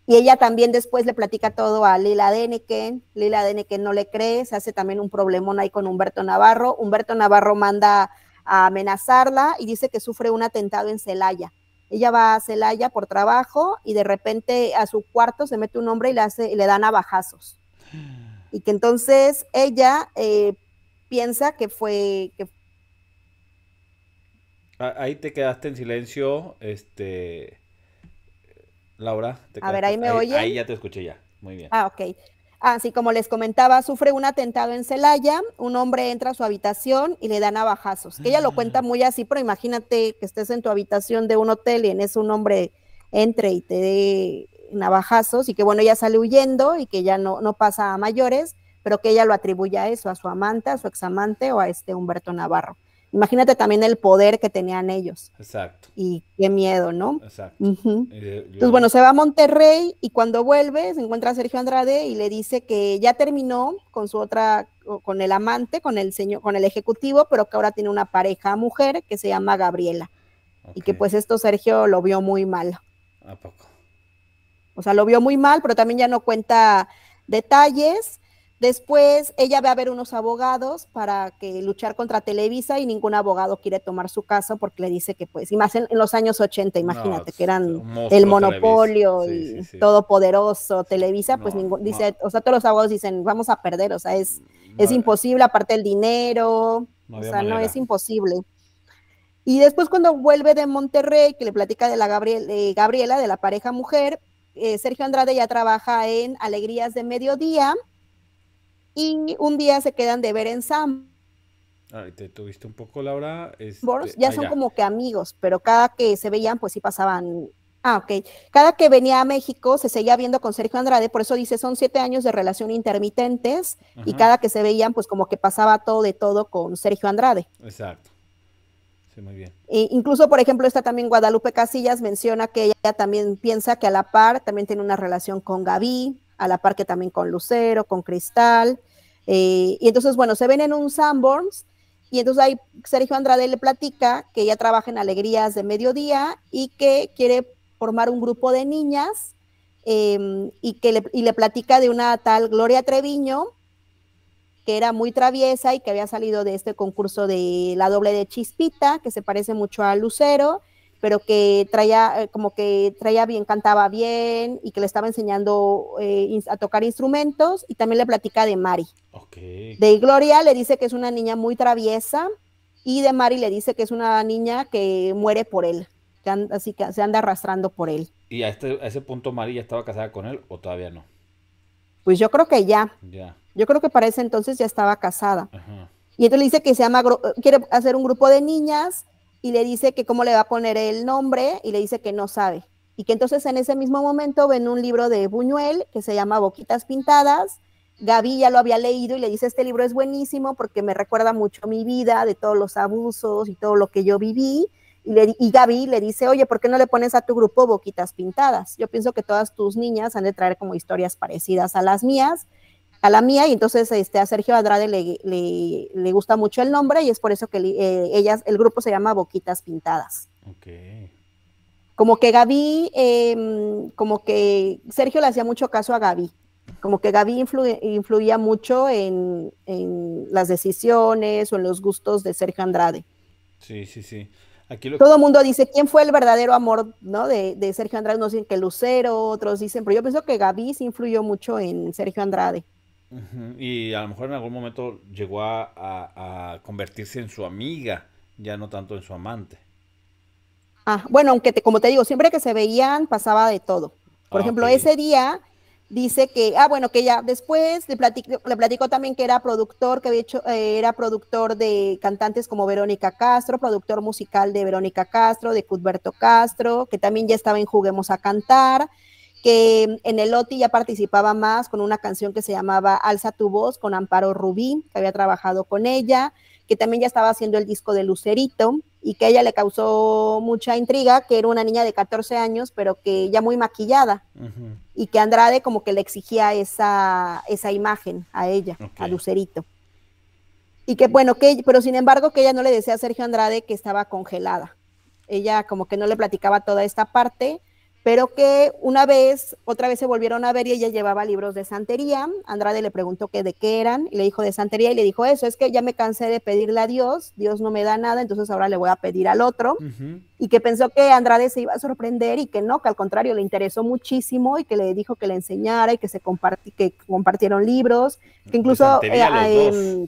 y ella también después le platica todo a Lila Deneken. Lila Deneken no le cree, se hace también un problemón ahí con Humberto Navarro. Humberto Navarro manda a amenazarla y dice que sufre un atentado en Celaya. Ella va a Celaya por trabajo y de repente a su cuarto se mete un hombre y le, hace, le da navajazos. Y que entonces ella eh, piensa que fue... Ahí te quedaste en silencio, este... Laura, te A ver, ahí me oye. Ahí ya te escuché ya. Muy bien. Ah, ok. Así ah, como les comentaba, sufre un atentado en Celaya, un hombre entra a su habitación y le da navajazos. Que ella lo cuenta ah. muy así, pero imagínate que estés en tu habitación de un hotel y en eso un hombre entre y te dé navajazos y que bueno, ella sale huyendo y que ya no, no pasa a mayores, pero que ella lo atribuye a eso, a su amante, a su examante o a este Humberto Navarro. Imagínate también el poder que tenían ellos. Exacto. Y qué miedo, ¿no? Exacto. Eh, Entonces, bueno, se va a Monterrey y cuando vuelve se encuentra a Sergio Andrade y le dice que ya terminó con su otra, con el amante, con el señor, con el ejecutivo, pero que ahora tiene una pareja mujer que se llama Gabriela. Y que pues esto Sergio lo vio muy mal. ¿A poco? O sea, lo vio muy mal, pero también ya no cuenta detalles Después ella va a ver unos abogados para que luchar contra Televisa y ningún abogado quiere tomar su caso porque le dice que pues, y más en, los años 80, imagínate, que eran el monopolio y todo poderoso todopoderoso, Televisa, pues ningún, dice, o sea, todos los abogados dicen, vamos a perder, o sea, es, mm, es imposible, aparte el dinero, o sea, no es imposible. Y después cuando vuelve de Monterrey, que le platica de la Gabriela, de la pareja mujer, eh, Sergio Andrade ya trabaja en Alegrías de Mediodía, y un día se quedan de ver en Sam. Ay, te tuviste un poco, Laura. Este, ya ah, son como que amigos, pero cada que se veían, pues sí pasaban. Ah, ok. Cada que venía a México se seguía viendo con Sergio Andrade, por eso dice, son siete años de relación intermitentes y cada que se veían, pues como que pasaba todo de todo con Sergio Andrade. Exacto. Sí, muy bien. E incluso, por ejemplo, está también Guadalupe Casillas menciona que ella también piensa que a la par también tiene una relación con Gaby a la par que también con Lucero, con Cristal. Eh, y entonces, bueno, se ven en un Sanborns y entonces ahí Sergio Andrade le platica que ella trabaja en Alegrías de Mediodía y que quiere formar un grupo de niñas em, y que y le platica de una tal Gloria Treviño, que era muy traviesa y que había salido de este concurso de la doble de Chispita, que se parece mucho a Lucero, pero que traía, eh, como que traía bien, cantaba bien y que le estaba enseñando eh, a tocar instrumentos y también le platica de Mari. Okay. De Gloria le dice que es una niña muy traviesa y de Mari le dice que es una niña que muere por él, que así que se anda arrastrando por él. ¿Y a, este, a ese punto Mari ya estaba casada con él o todavía no? Pues yo creo que ya. Ya. Yo creo que para ese entonces ya estaba casada. Ajá. Y entonces le dice que se llama, quiere hacer un grupo de niñas y le dice que cómo le va a poner el nombre y le dice que no sabe. Y que entonces en ese mismo momento ven un libro de Buñuel que se llama Boquitas Pintadas. Gaby ya lo había leído y le dice, este libro es buenísimo porque me recuerda mucho mi vida, de todos los abusos y todo lo que yo viví. Y, y, Gaby le dice, oye, ¿por qué no le pones a tu grupo boquitas pintadas? Yo pienso que todas tus niñas han de traer como historias parecidas a las mías a la mía y entonces este, a Sergio Andrade le, gusta mucho el nombre y es por eso que eh, ellas, el grupo se llama Boquitas Pintadas. Como que Gaby, em, como que Sergio le hacía mucho caso a Gaby, como que Gaby influía mucho en, las decisiones o en los gustos de Sergio Andrade. Sí, sí, sí. Aquí Todo el mundo dice quién fue el verdadero amor ¿no? de, Sergio Andrade, unos dicen que Lucero, otros dicen, pero yo pienso que Gaby sí influyó mucho en Sergio Andrade. Y a lo mejor en algún momento llegó a, convertirse en su amiga, ya no tanto en su amante. Ah, bueno, aunque como te digo, siempre que se veían pasaba de todo. Por ah, ejemplo, ese día dice que, ah, bueno, que ya después le platicó, le también que era productor, que había hecho, eh, era productor de cantantes como Verónica Castro, productor musical de Verónica Castro, de Cudberto Castro, que también ya estaba en Juguemos a Cantar, que en el OTI ya participaba más con una canción que se llamaba Alza tu voz con Amparo Rubí, que había trabajado con ella, que también ya estaba haciendo el disco de Lucerito y que a ella le causó mucha intriga, que era una niña de 14 años, pero que ya muy maquillada y que Andrade como que le exigía esa, esa imagen a ella, a Lucerito. Y que bueno, que, pero sin embargo que ella no le decía a Sergio Andrade que estaba congelada. Ella como que no le platicaba toda esta parte pero que una vez, otra vez se volvieron a ver y ella llevaba libros de santería. Andrade le preguntó que de qué eran y le dijo de santería y le dijo eso, es que ya me cansé de pedirle a Dios, Dios no me da nada, entonces ahora le voy a pedir al otro. Y que pensó que Andrade se iba a sorprender y que no, que al contrario le interesó muchísimo y que le dijo que le enseñara y que se comparti que compartieron libros, que incluso eh,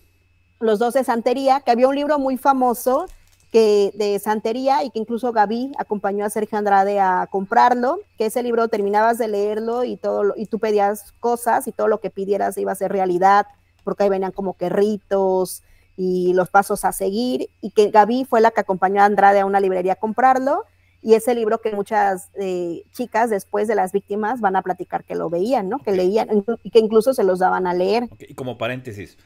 los dos de santería, que había un libro muy famoso que, de santería y que incluso Gaby acompañó a Sergio Andrade a comprarlo, que ese libro terminabas de leerlo y, todo y tú pedías cosas y todo lo que pidieras iba a ser realidad, porque ahí venían como que ritos y los pasos a seguir, y que Gaby fue la que acompañó a Andrade a una librería a comprarlo, y ese libro que muchas eh, chicas después de las víctimas van a platicar que lo veían, ¿no? Que leían y que incluso se los daban a leer. Y como paréntesis,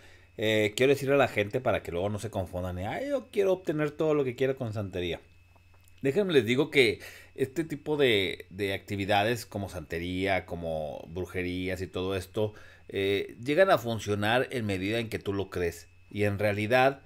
eh, quiero decirle a la gente para que luego no se confundan. ¿eh? yo quiero obtener todo lo que quiera con santería. Déjenme les digo que este tipo de, actividades como santería, como brujerías y todo esto, eh, llegan a funcionar en medida en que tú lo crees. Y en realidad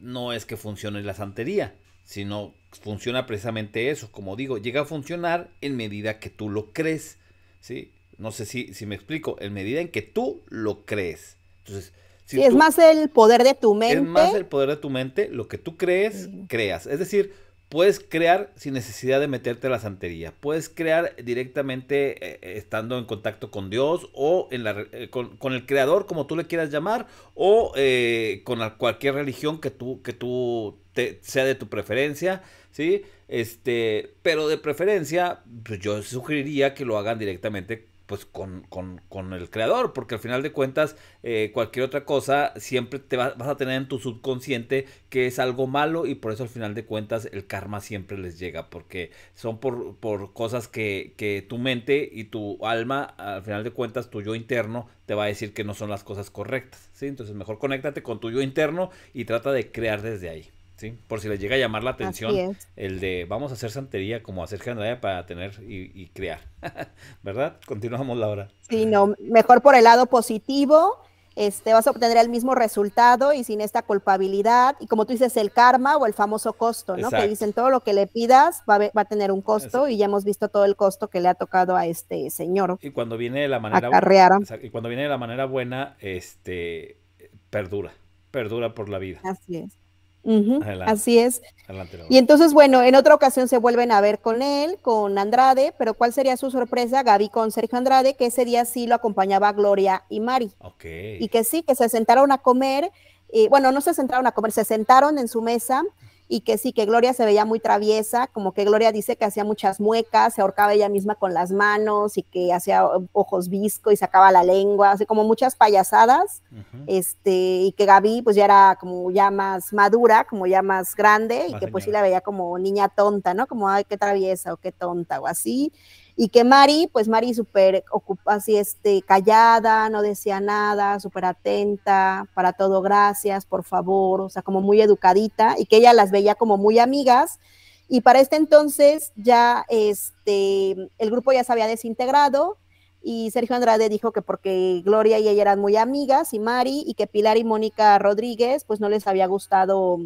no es que funcione la santería, sino funciona precisamente eso. Como digo, llega a funcionar en medida que tú lo crees. ¿sí? No sé si, si me explico, en medida en que tú lo crees. Entonces, es más el poder de tu mente. Es más el poder de tu mente, lo que tú crees, creas. Es decir, puedes crear sin necesidad de meterte a la santería. Puedes crear directamente eh, eh, estando en contacto con Dios o en la, eh, con, el creador, como tú le quieras llamar, o con cualquier religión que tú, que tú sea de tu preferencia, ¿sí? Este, pero de preferencia, pues yo sugeriría que lo hagan directamente pues con, con, con, el creador, porque al final de cuentas eh, cualquier otra cosa siempre te vas a tener en tu subconsciente que es algo malo y por eso al final de cuentas el karma siempre les llega, porque son por, por cosas que, que, tu mente y tu alma, al final de cuentas tu yo interno te va a decir que no son las cosas correctas, ¿sí? Entonces mejor conéctate con tu yo interno y trata de crear desde ahí. ¿sí? Por si le llega a llamar la atención el de vamos a hacer santería como hacer generalia para tener y, crear, ¿verdad? Continuamos, Laura. Sí, no, mejor por el lado positivo, este, vas a obtener el mismo resultado y sin esta culpabilidad, y como tú dices, el karma o el famoso costo, ¿no? Que dicen todo lo que le pidas va a, tener un costo y ya hemos visto todo el costo que le ha tocado a este señor. Y cuando viene de la manera buena, y cuando viene de la manera buena, este, perdura, perdura por la vida. Así es así es. y entonces, bueno, en otra ocasión se vuelven a ver con él, con Andrade, pero ¿cuál sería su sorpresa? Gaby con Sergio Andrade, que ese día sí lo acompañaba Gloria y Mari. Y que sí, que se sentaron a comer, eh, bueno, no se sentaron a comer, se sentaron en su mesa y que sí, que Gloria se veía muy traviesa, como que Gloria dice que hacía muchas muecas, se ahorcaba ella misma con las manos y que hacía ojos viscos y sacaba la lengua, así como muchas payasadas, este, y que Gaby pues ya era como ya más madura, como ya más grande, y que pues sí la veía como niña tonta, ¿no? Como, ay, qué traviesa o qué tonta o así y que Mari, pues Mari súper así este, callada, no decía nada, súper atenta, para todo gracias, por favor, o sea, como muy educadita y que ella las veía como muy amigas. Y para este entonces ya este, el grupo ya se había desintegrado y Sergio Andrade dijo que porque Gloria y ella eran muy amigas y Mari y que Pilar y Mónica Rodríguez pues no les había gustado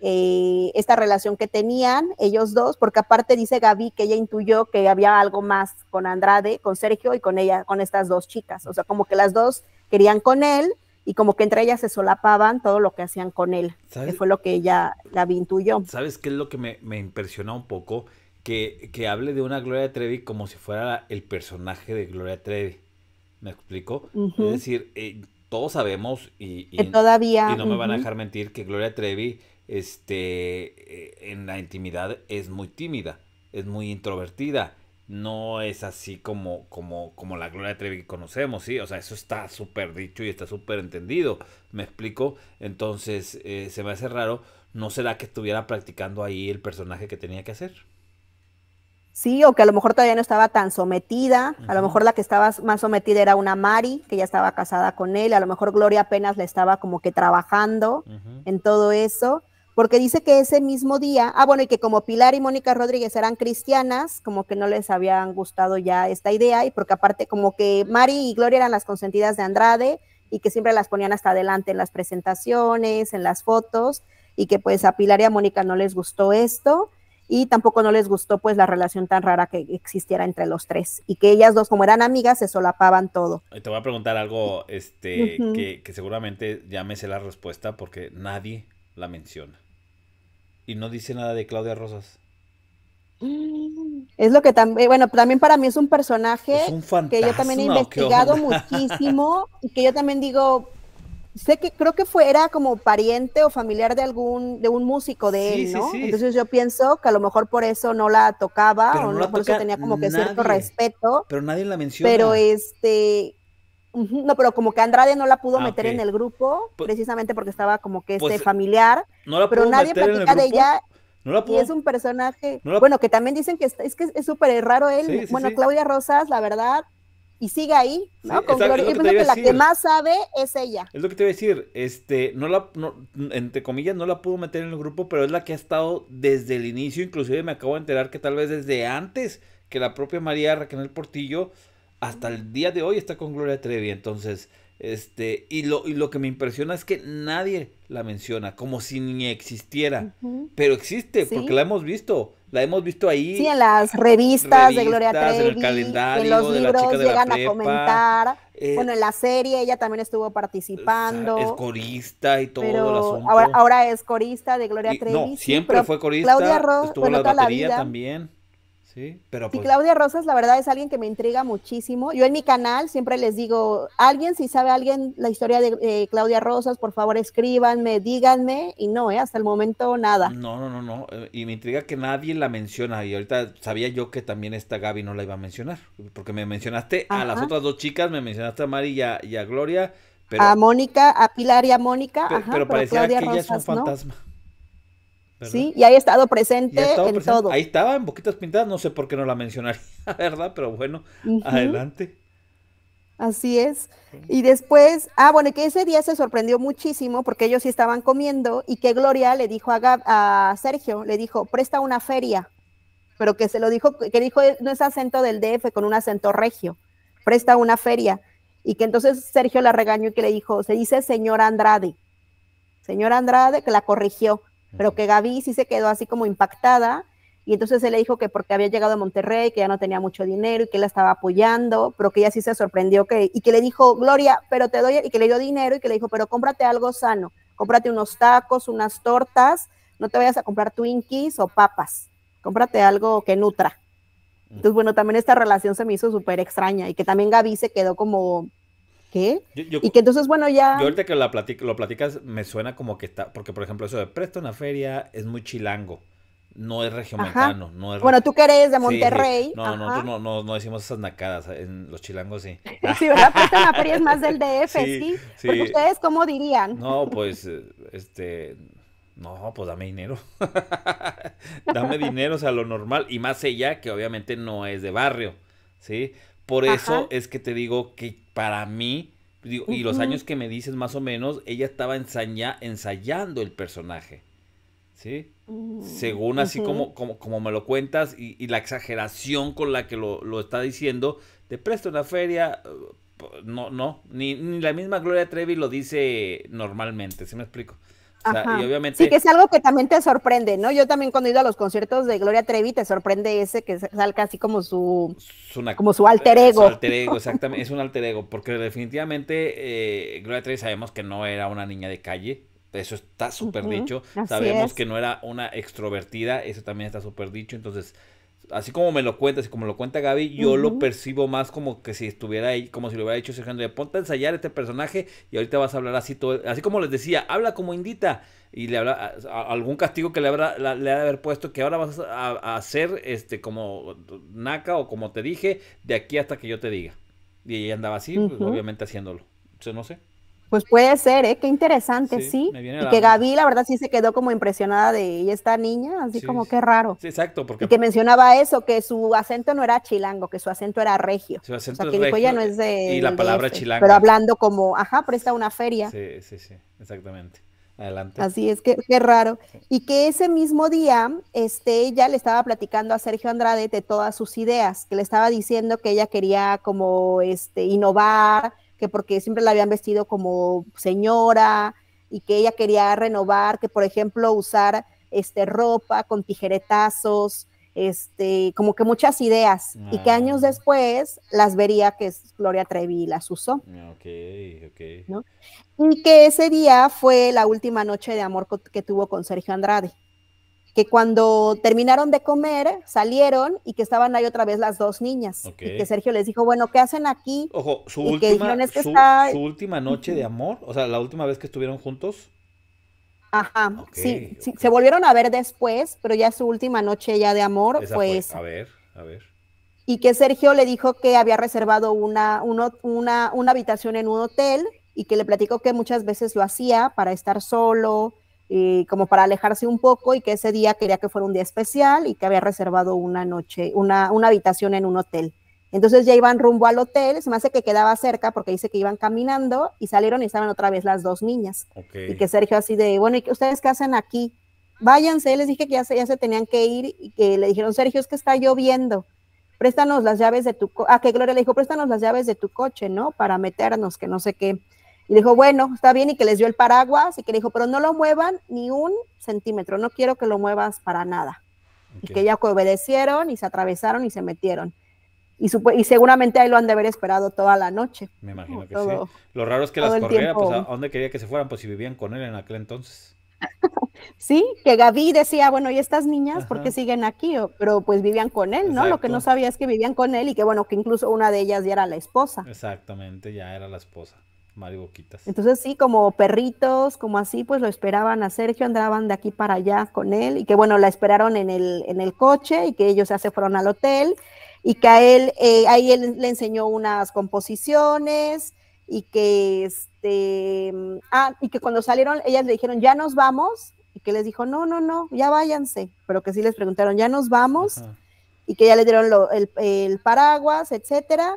eh, esta relación que tenían ellos dos, porque aparte dice Gaby que ella intuyó que había algo más con Andrade, con Sergio y con ella, con estas dos chicas. O sea, como que las dos querían con él y como que entre ellas se solapaban todo lo que hacían con él. Que fue lo que ella, Gaby intuyó. ¿Sabes qué es lo que me, me impresionó un poco? Que, que, hable de una Gloria Trevi como si fuera el personaje de Gloria Trevi. ¿Me explico? Es decir, eh, todos sabemos y, todavía, no me van a dejar mentir que Gloria Trevi este, eh, en la intimidad es muy tímida, es muy introvertida. No es así como, como, como la Gloria Trevi que conocemos, ¿sí? O sea, eso está súper dicho y está súper entendido. ¿Me explico? Entonces, eh, se me hace raro. ¿No será que estuviera practicando ahí el personaje que tenía que hacer? Sí, o que a lo mejor todavía no estaba tan sometida, a lo mejor la que estaba más sometida era una Mari, que ya estaba casada con él, a lo mejor Gloria apenas le estaba como que trabajando en todo eso, porque dice que ese mismo día, ah, bueno, y que como Pilar y Mónica Rodríguez eran cristianas, como que no les habían gustado ya esta idea, y porque aparte como que Mari y Gloria eran las consentidas de Andrade y que siempre las ponían hasta adelante en las presentaciones, en las fotos, y que pues a Pilar y a Mónica no les gustó esto, y tampoco no les gustó pues la relación tan rara que existiera entre los tres, y que ellas dos como eran amigas se solapaban todo. Te voy a preguntar algo este, que, que seguramente ya me sé la respuesta porque nadie la menciona y no dice nada de Claudia Rosas. Es lo que también, eh, bueno, también para mí es un personaje que yo también he investigado muchísimo y que yo también digo, sé que creo que fuera como pariente o familiar de algún, de un músico de él, ¿no? Entonces yo pienso que a lo mejor por eso no la tocaba, o no, por eso tenía como que cierto respeto. Pero nadie la menciona. Pero este, no, pero como que Andrade no la pudo ah, meter en el grupo, precisamente porque estaba como que este pues, familiar. No la pudo pero nadie meter en el grupo. de ella. No la pudo. Y es un personaje, bueno, que también dicen que es que es súper raro él. bueno, Claudia Rosas, la verdad, y sigue ahí, ¿no? Con Gloria. Yo pienso que la que más sabe es ella. Es lo que te iba a decir, este, no la, no, entre comillas, no la pudo meter en el grupo, pero es la que ha estado desde el inicio, inclusive me acabo de enterar que tal vez desde antes que la propia María Raquel Portillo hasta el día de hoy está con Gloria Trevi. Entonces, este, y lo, y lo que me impresiona es que nadie la menciona, como si ni existiera. Pero existe, porque la hemos visto. La hemos visto ahí. Sí, en las revistas, de Gloria Trevi. En calendario, los libros llegan a comentar. Eh, bueno, en la serie ella también estuvo participando. Es corista y todo el asunto. Ahora, ahora es corista de Gloria Trevi. No, siempre fue corista. Claudia estuvo en la batería también. Sí, pero pues Claudia Rosas, la verdad es alguien que me intriga muchísimo. Yo en mi canal siempre les digo, alguien, si sabe alguien la historia de eh, Claudia Rosas, por favor escríbanme, díganme. Y no, eh, hasta el momento nada. No, no, no, no. Eh, y me intriga que nadie la menciona. Y ahorita sabía yo que también esta Gaby no la iba a mencionar, porque me mencionaste a las otras dos chicas, me mencionaste a Mari y a, Gloria. A Mónica, a Pilar y a Mónica. Pero, Ajá, pero, que ella es un fantasma. Sí, y ha estado presente en todo. Ahí estaba en Boquitas Pintadas, no sé por qué no la mencionaría, ¿verdad? Pero bueno, adelante. Así es. Y después, ah, bueno, que ese día se sorprendió muchísimo porque ellos sí estaban comiendo y que Gloria le dijo a, a Sergio, le dijo, presta una feria, pero que se lo dijo, que dijo, no es acento del DF, con un acento regio, presta una feria. Y que entonces Sergio la regañó y que le dijo, se dice señora Andrade, señora Andrade, que la corrigió pero que Gaby sí se quedó así como impactada y entonces él le dijo que porque había llegado a Monterrey, que ya no tenía mucho dinero y que él la estaba apoyando, pero que ella sí se sorprendió que, y que le dijo, Gloria, pero te doy, y que le dio dinero y que le dijo, pero cómprate algo sano, cómprate unos tacos, unas tortas, no te vayas a comprar Twinkies o papas, cómprate algo que nutra. Mm. Entonces, bueno, también esta relación se me hizo súper extraña y que también Gaby se quedó como, y que entonces, bueno, ya... Yo ahorita que lo platicas me suena como que está, porque por ejemplo eso de presto una feria es muy chilango. No es regiomontano, Bueno, tú que eres de Monterrey. No, nosotros no, decimos esas nacadas, en los chilangos sí. sí, ¿verdad? Presto una feria es más del DF, ¿sí? sí. ustedes, ¿cómo dirían? No, pues, eh, este, no, pues dame dinero. dame dinero, o sea, lo normal. Y más ella, que obviamente no es de barrio, ¿sí? Por eso es que te digo que para mí, y los años que me dices más o menos, ella estaba ensayando el personaje. ¿Sí? Mm, Según así como, como, me lo cuentas y, la exageración con la que lo, está diciendo, te presto una feria, eh, no, no, ni, ni, la misma Gloria Trevi lo dice normalmente, ¿sí me explico? Sí, que es algo que también te sorprende, ¿no? Yo también cuando he ido a los conciertos de Gloria Trevi, te sorprende ese que salga así como su, como su alter ego. alter ego, exactamente, es un alter ego, porque definitivamente eh, Gloria Trevi sabemos que no era una niña de calle, eso está súper dicho, sabemos que no era una extrovertida, eso también está súper dicho, entonces así como me lo cuenta, y como lo cuenta Gaby, yo lo percibo más como que si estuviera ahí, como si lo hubiera hecho ese género: Ponte a ensayar este personaje y ahorita vas a hablar así todo. Así como les decía, habla como Indita. Y le habla algún castigo que le, habrá, le ha de haber puesto que ahora vas a, hacer este como naca o como te dije, de aquí hasta que yo te diga. Y ella andaba así, pues, obviamente haciéndolo. Entonces, no sé. Pues puede ser, ¿eh? Qué interesante, sí. y que Gaby, la verdad, sí se quedó como impresionada de esta niña, así como qué raro. Sí, exacto. Porque... que mencionaba eso, que su acento no era chilango, que su acento era regio. Su acento o regio, Y la palabra este". chilango. Pero hablando como, ajá, presta una feria. Sí, sí, sí, exactamente. Adelante. Así es que qué raro. Y que ese mismo día, este, ella le estaba platicando a Sergio Andrade de todas sus ideas, que le estaba diciendo que ella quería como este innovar, que porque siempre la habían vestido como señora y que ella quería renovar, que por ejemplo usar este, ropa con tijeretazos, este, como que muchas ideas, y que años ah. después las vería que Gloria Trevi las usó. Ah, y que ese día fue la última noche de amor que tuvo con Sergio Andrade que cuando terminaron de comer salieron y que estaban ahí otra vez las dos niñas. Y que Sergio les dijo, bueno, ¿qué hacen aquí? Ojo, su, última, noche de amor, o sea, la última vez que estuvieron juntos. Ajá, sí, se volvieron a ver después, pero ya su última noche ya de amor pues A ver, a ver. Y que Sergio le dijo que había reservado una, una, una habitación en un hotel y que le platicó que muchas veces lo hacía para estar solo, y eh, como para alejarse un poco y que ese día quería que fuera un día especial y que había reservado una noche, una, habitación en un hotel. Entonces ya iban rumbo al hotel, se me hace que quedaba cerca porque dice que iban caminando y salieron y estaban otra vez las dos niñas. Y que Sergio así de, bueno, ¿y ustedes qué hacen aquí? Váyanse, les dije que ya se, ya se tenían que ir y que le dijeron, Sergio, es que está lloviendo, préstanos las llaves de tu coche, ah, que Gloria le dijo, préstanos las llaves de tu coche, ¿no? Para meternos, que no sé qué. Y dijo, bueno, está bien, y que les dio el paraguas, y que le dijo, pero no lo muevan ni un centímetro, no quiero que lo muevas para nada. Y que ya obedecieron y se atravesaron y se metieron. Y, y, seguramente ahí lo han de haber esperado toda la noche. Me imagino que sí. Lo raro es que las corriera, pues a dónde quería que se fueran, pues si vivían con él en aquel entonces. sí, que Gaby decía, bueno, ¿y estas niñas porque por qué siguen aquí? pero pues vivían con él, ¿no? Lo que no sabía es que vivían con él y que bueno, que incluso una de ellas ya era la esposa. Exactamente, ya era la esposa. Boquitas. Entonces sí, como perritos, como así, pues lo esperaban a Sergio, andaban de aquí para allá con él y que bueno, la esperaron en el, en el coche y que ellos ya se fueron al hotel y que a él, eh, ahí él le enseñó unas composiciones y que este, ah, y que cuando salieron ellas le dijeron, ya nos vamos y que les dijo, no, no, no, ya váyanse, pero que sí les preguntaron, ya nos vamos. y que ya le dieron el, el, paraguas, etcétera,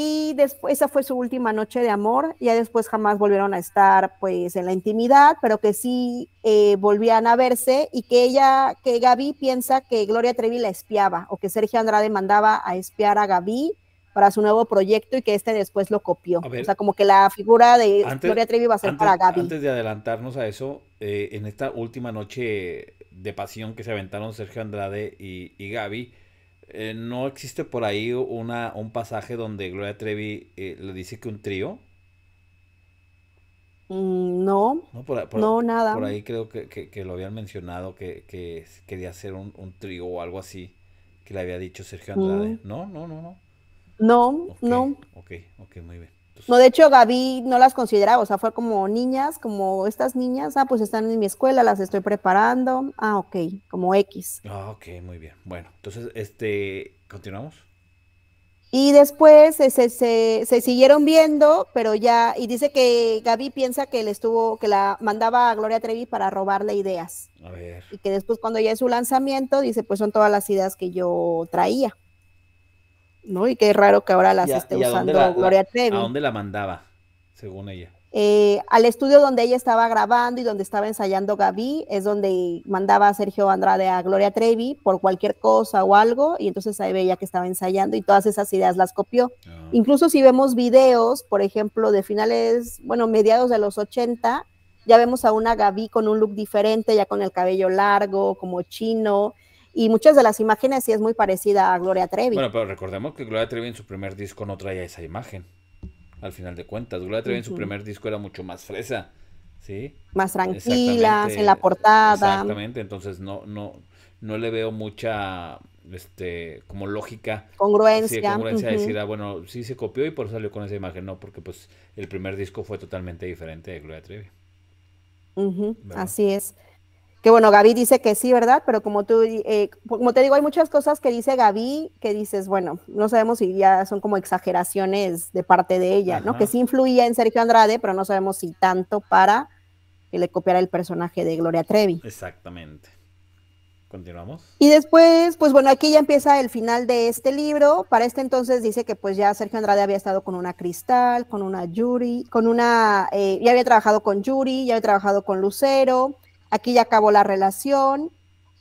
y después esa fue su última noche de amor, ya después jamás volvieron a estar pues en la intimidad, pero que sí eh, volvían a verse y que ella, que Gaby piensa que Gloria Trevi la espiaba o que Sergio Andrade mandaba a espiar a Gaby para su nuevo proyecto y que este después lo copió. o sea, como que la figura de Gloria Trevi va a ser para Gaby. Antes de adelantarnos a eso, eh, en esta última noche de pasión que se aventaron Sergio Andrade y Gaby, eh, no existe por ahí una, un pasaje donde Gloria Trevi eh, le dice que un trío. Mm, no, no, nada. Por ahí creo que, lo habían mencionado, que, quería hacer un, trío o algo así, que le había dicho Sergio Andrade. No, mm. no, no, no. No, no. Ok, ok, muy bien. No, de hecho, Gaby no las consideraba, o sea, fue como niñas, como estas niñas, ah, pues están en mi escuela, las estoy preparando, ah, ok, como X. Ah, ok, muy bien. Bueno, entonces, este, continuamos. Y después se, se, se siguieron viendo, pero ya, y dice que Gaby piensa que le estuvo, que la mandaba a Gloria Trevi para robarle ideas. A ver. Y que después cuando ya es su lanzamiento, dice, pues son todas las ideas que yo traía. ¿no? Y qué raro que ahora las esté usando Gloria Trevi. ¿A dónde la mandaba, según ella? Eh, al estudio donde ella estaba grabando y donde estaba ensayando Gaby, es donde mandaba a Sergio Andrade a Gloria Trevi por cualquier cosa o algo, y entonces ahí veía que estaba ensayando y todas esas ideas las copió. Ah. Incluso si vemos videos, por ejemplo, de finales, bueno, mediados de los 80, ya vemos a una Gaby con un look diferente, ya con el cabello largo, como chino, y muchas de las imágenes sí es muy parecida a Gloria Trevi. Bueno, pero recordemos que Gloria Trevi en su primer disco no traía esa imagen, al final de cuentas. Gloria Trevi en su primer disco era mucho más fresa, ¿sí? Más tranquila, en la portada. Exactamente, entonces no, no, no le veo mucha este como lógica congruencia, sí, congruencia decir ah, bueno sí se copió y por eso salió con esa imagen no porque pues el primer disco fue totalmente diferente de Gloria Trevi así es que bueno, Gaby dice que sí, ¿verdad? Pero como tú, eh, como te digo, hay muchas cosas que dice Gaby que dices, bueno, no sabemos si ya son como exageraciones de parte de ella, ¿no? Que sí influía en Sergio Andrade, pero no sabemos si tanto para que le copiara el personaje de Gloria Trevi. Exactamente. Continuamos. Y después, pues bueno, aquí ya empieza el final de este libro. Para este entonces dice que pues ya Sergio Andrade había estado con una Cristal, con una Yuri, con una, eh, ya había trabajado con Yuri, ya había trabajado con Lucero, aquí ya acabó la relación,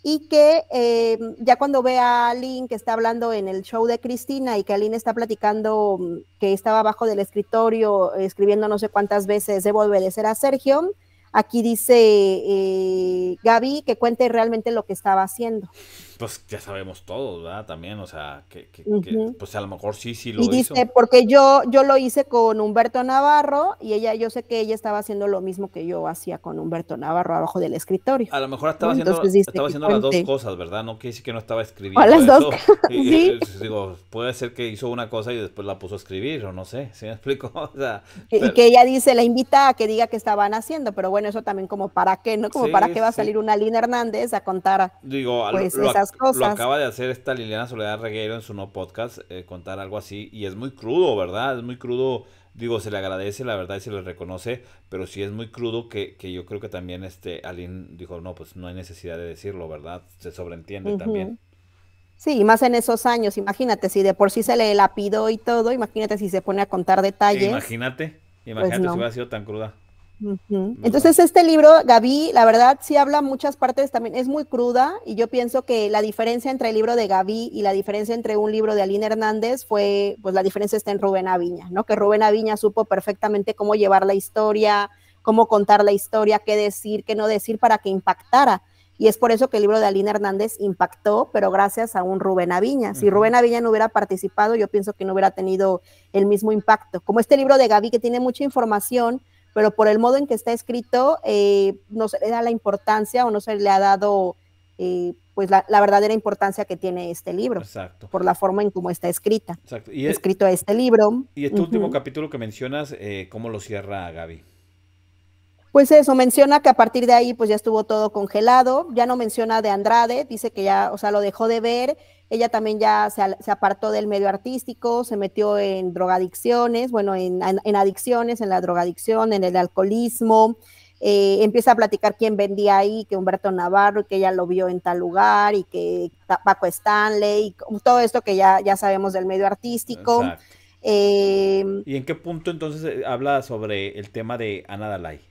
y que eh, ya cuando ve a Aline que está hablando en el show de Cristina y que Aline está platicando mm, que estaba abajo del escritorio eh, escribiendo no sé cuántas veces debo obedecer a Sergio, aquí dice eh, Gaby que cuente realmente lo que estaba haciendo pues ya sabemos todos, ¿verdad? También, o sea, que, pues a lo mejor sí, sí lo y dice, Porque yo, yo lo hice con Humberto Navarro y ella, yo sé que ella estaba haciendo lo mismo que yo hacía con Humberto Navarro abajo del escritorio. A lo mejor estaba haciendo, estaba haciendo las dos cosas, ¿verdad? No que dice que no estaba escribiendo. A las dos. ¿Sí? digo, puede ser que hizo una cosa y después la puso a escribir, o no sé, ¿Se me explico? O sea, y, que ella dice, la invita a que diga que estaban haciendo, pero bueno, eso también como para qué, ¿no? Como para qué va a salir una Lina Hernández a contar. Digo, pues, cosas. Lo acaba de hacer esta Liliana Soledad Reguero en su no podcast, eh, contar algo así, y es muy crudo, ¿verdad? Es muy crudo, digo, se le agradece, la verdad, y se le reconoce, pero sí es muy crudo que, yo creo que también este Aline dijo, no, pues no hay necesidad de decirlo, ¿verdad? Se sobreentiende también. Sí, y más en esos años, imagínate, si de por sí se le lapidó y todo, imagínate si se pone a contar e detalles. Imagínate, pues imagínate si hubiera sido tan cruda. Entonces este libro, Gaby, la verdad sí habla muchas partes también, es muy cruda y yo pienso que la diferencia entre el libro de Gaby y la diferencia entre un libro de Aline Hernández fue, pues la diferencia está en Rubén Aviña, ¿no? Que Rubén Aviña supo perfectamente cómo llevar la historia, cómo contar la historia, qué decir, qué no decir para que impactara. Y es por eso que el libro de Aline Hernández impactó, pero gracias a un Rubén Aviña. Si Rubén Aviña no hubiera participado, yo pienso que no hubiera tenido el mismo impacto. Como este libro de Gaby, que tiene mucha información, pero por el modo en que está escrito eh, no se le da la importancia o no se le ha dado eh, pues la, verdadera importancia que tiene este libro. Exacto. Por la forma en cómo está escrita. Exacto. Y escrito este libro. Y este último capítulo que mencionas, eh, ¿cómo lo cierra Gaby? Pues eso, menciona que a partir de ahí pues ya estuvo todo congelado, ya no menciona de Andrade, dice que ya, o sea, lo dejó de ver ella también ya se, se apartó del medio artístico, se metió en drogadicciones, bueno, en, adicciones, en la drogadicción, en el alcoholismo. Eh, empieza a platicar quién vendía ahí, que Humberto Navarro, que ella lo vio en tal lugar, y que Paco Stanley, y todo esto que ya, ya sabemos del medio artístico. Eh, ¿Y en qué punto entonces eh, habla sobre el tema de Ana Dalai?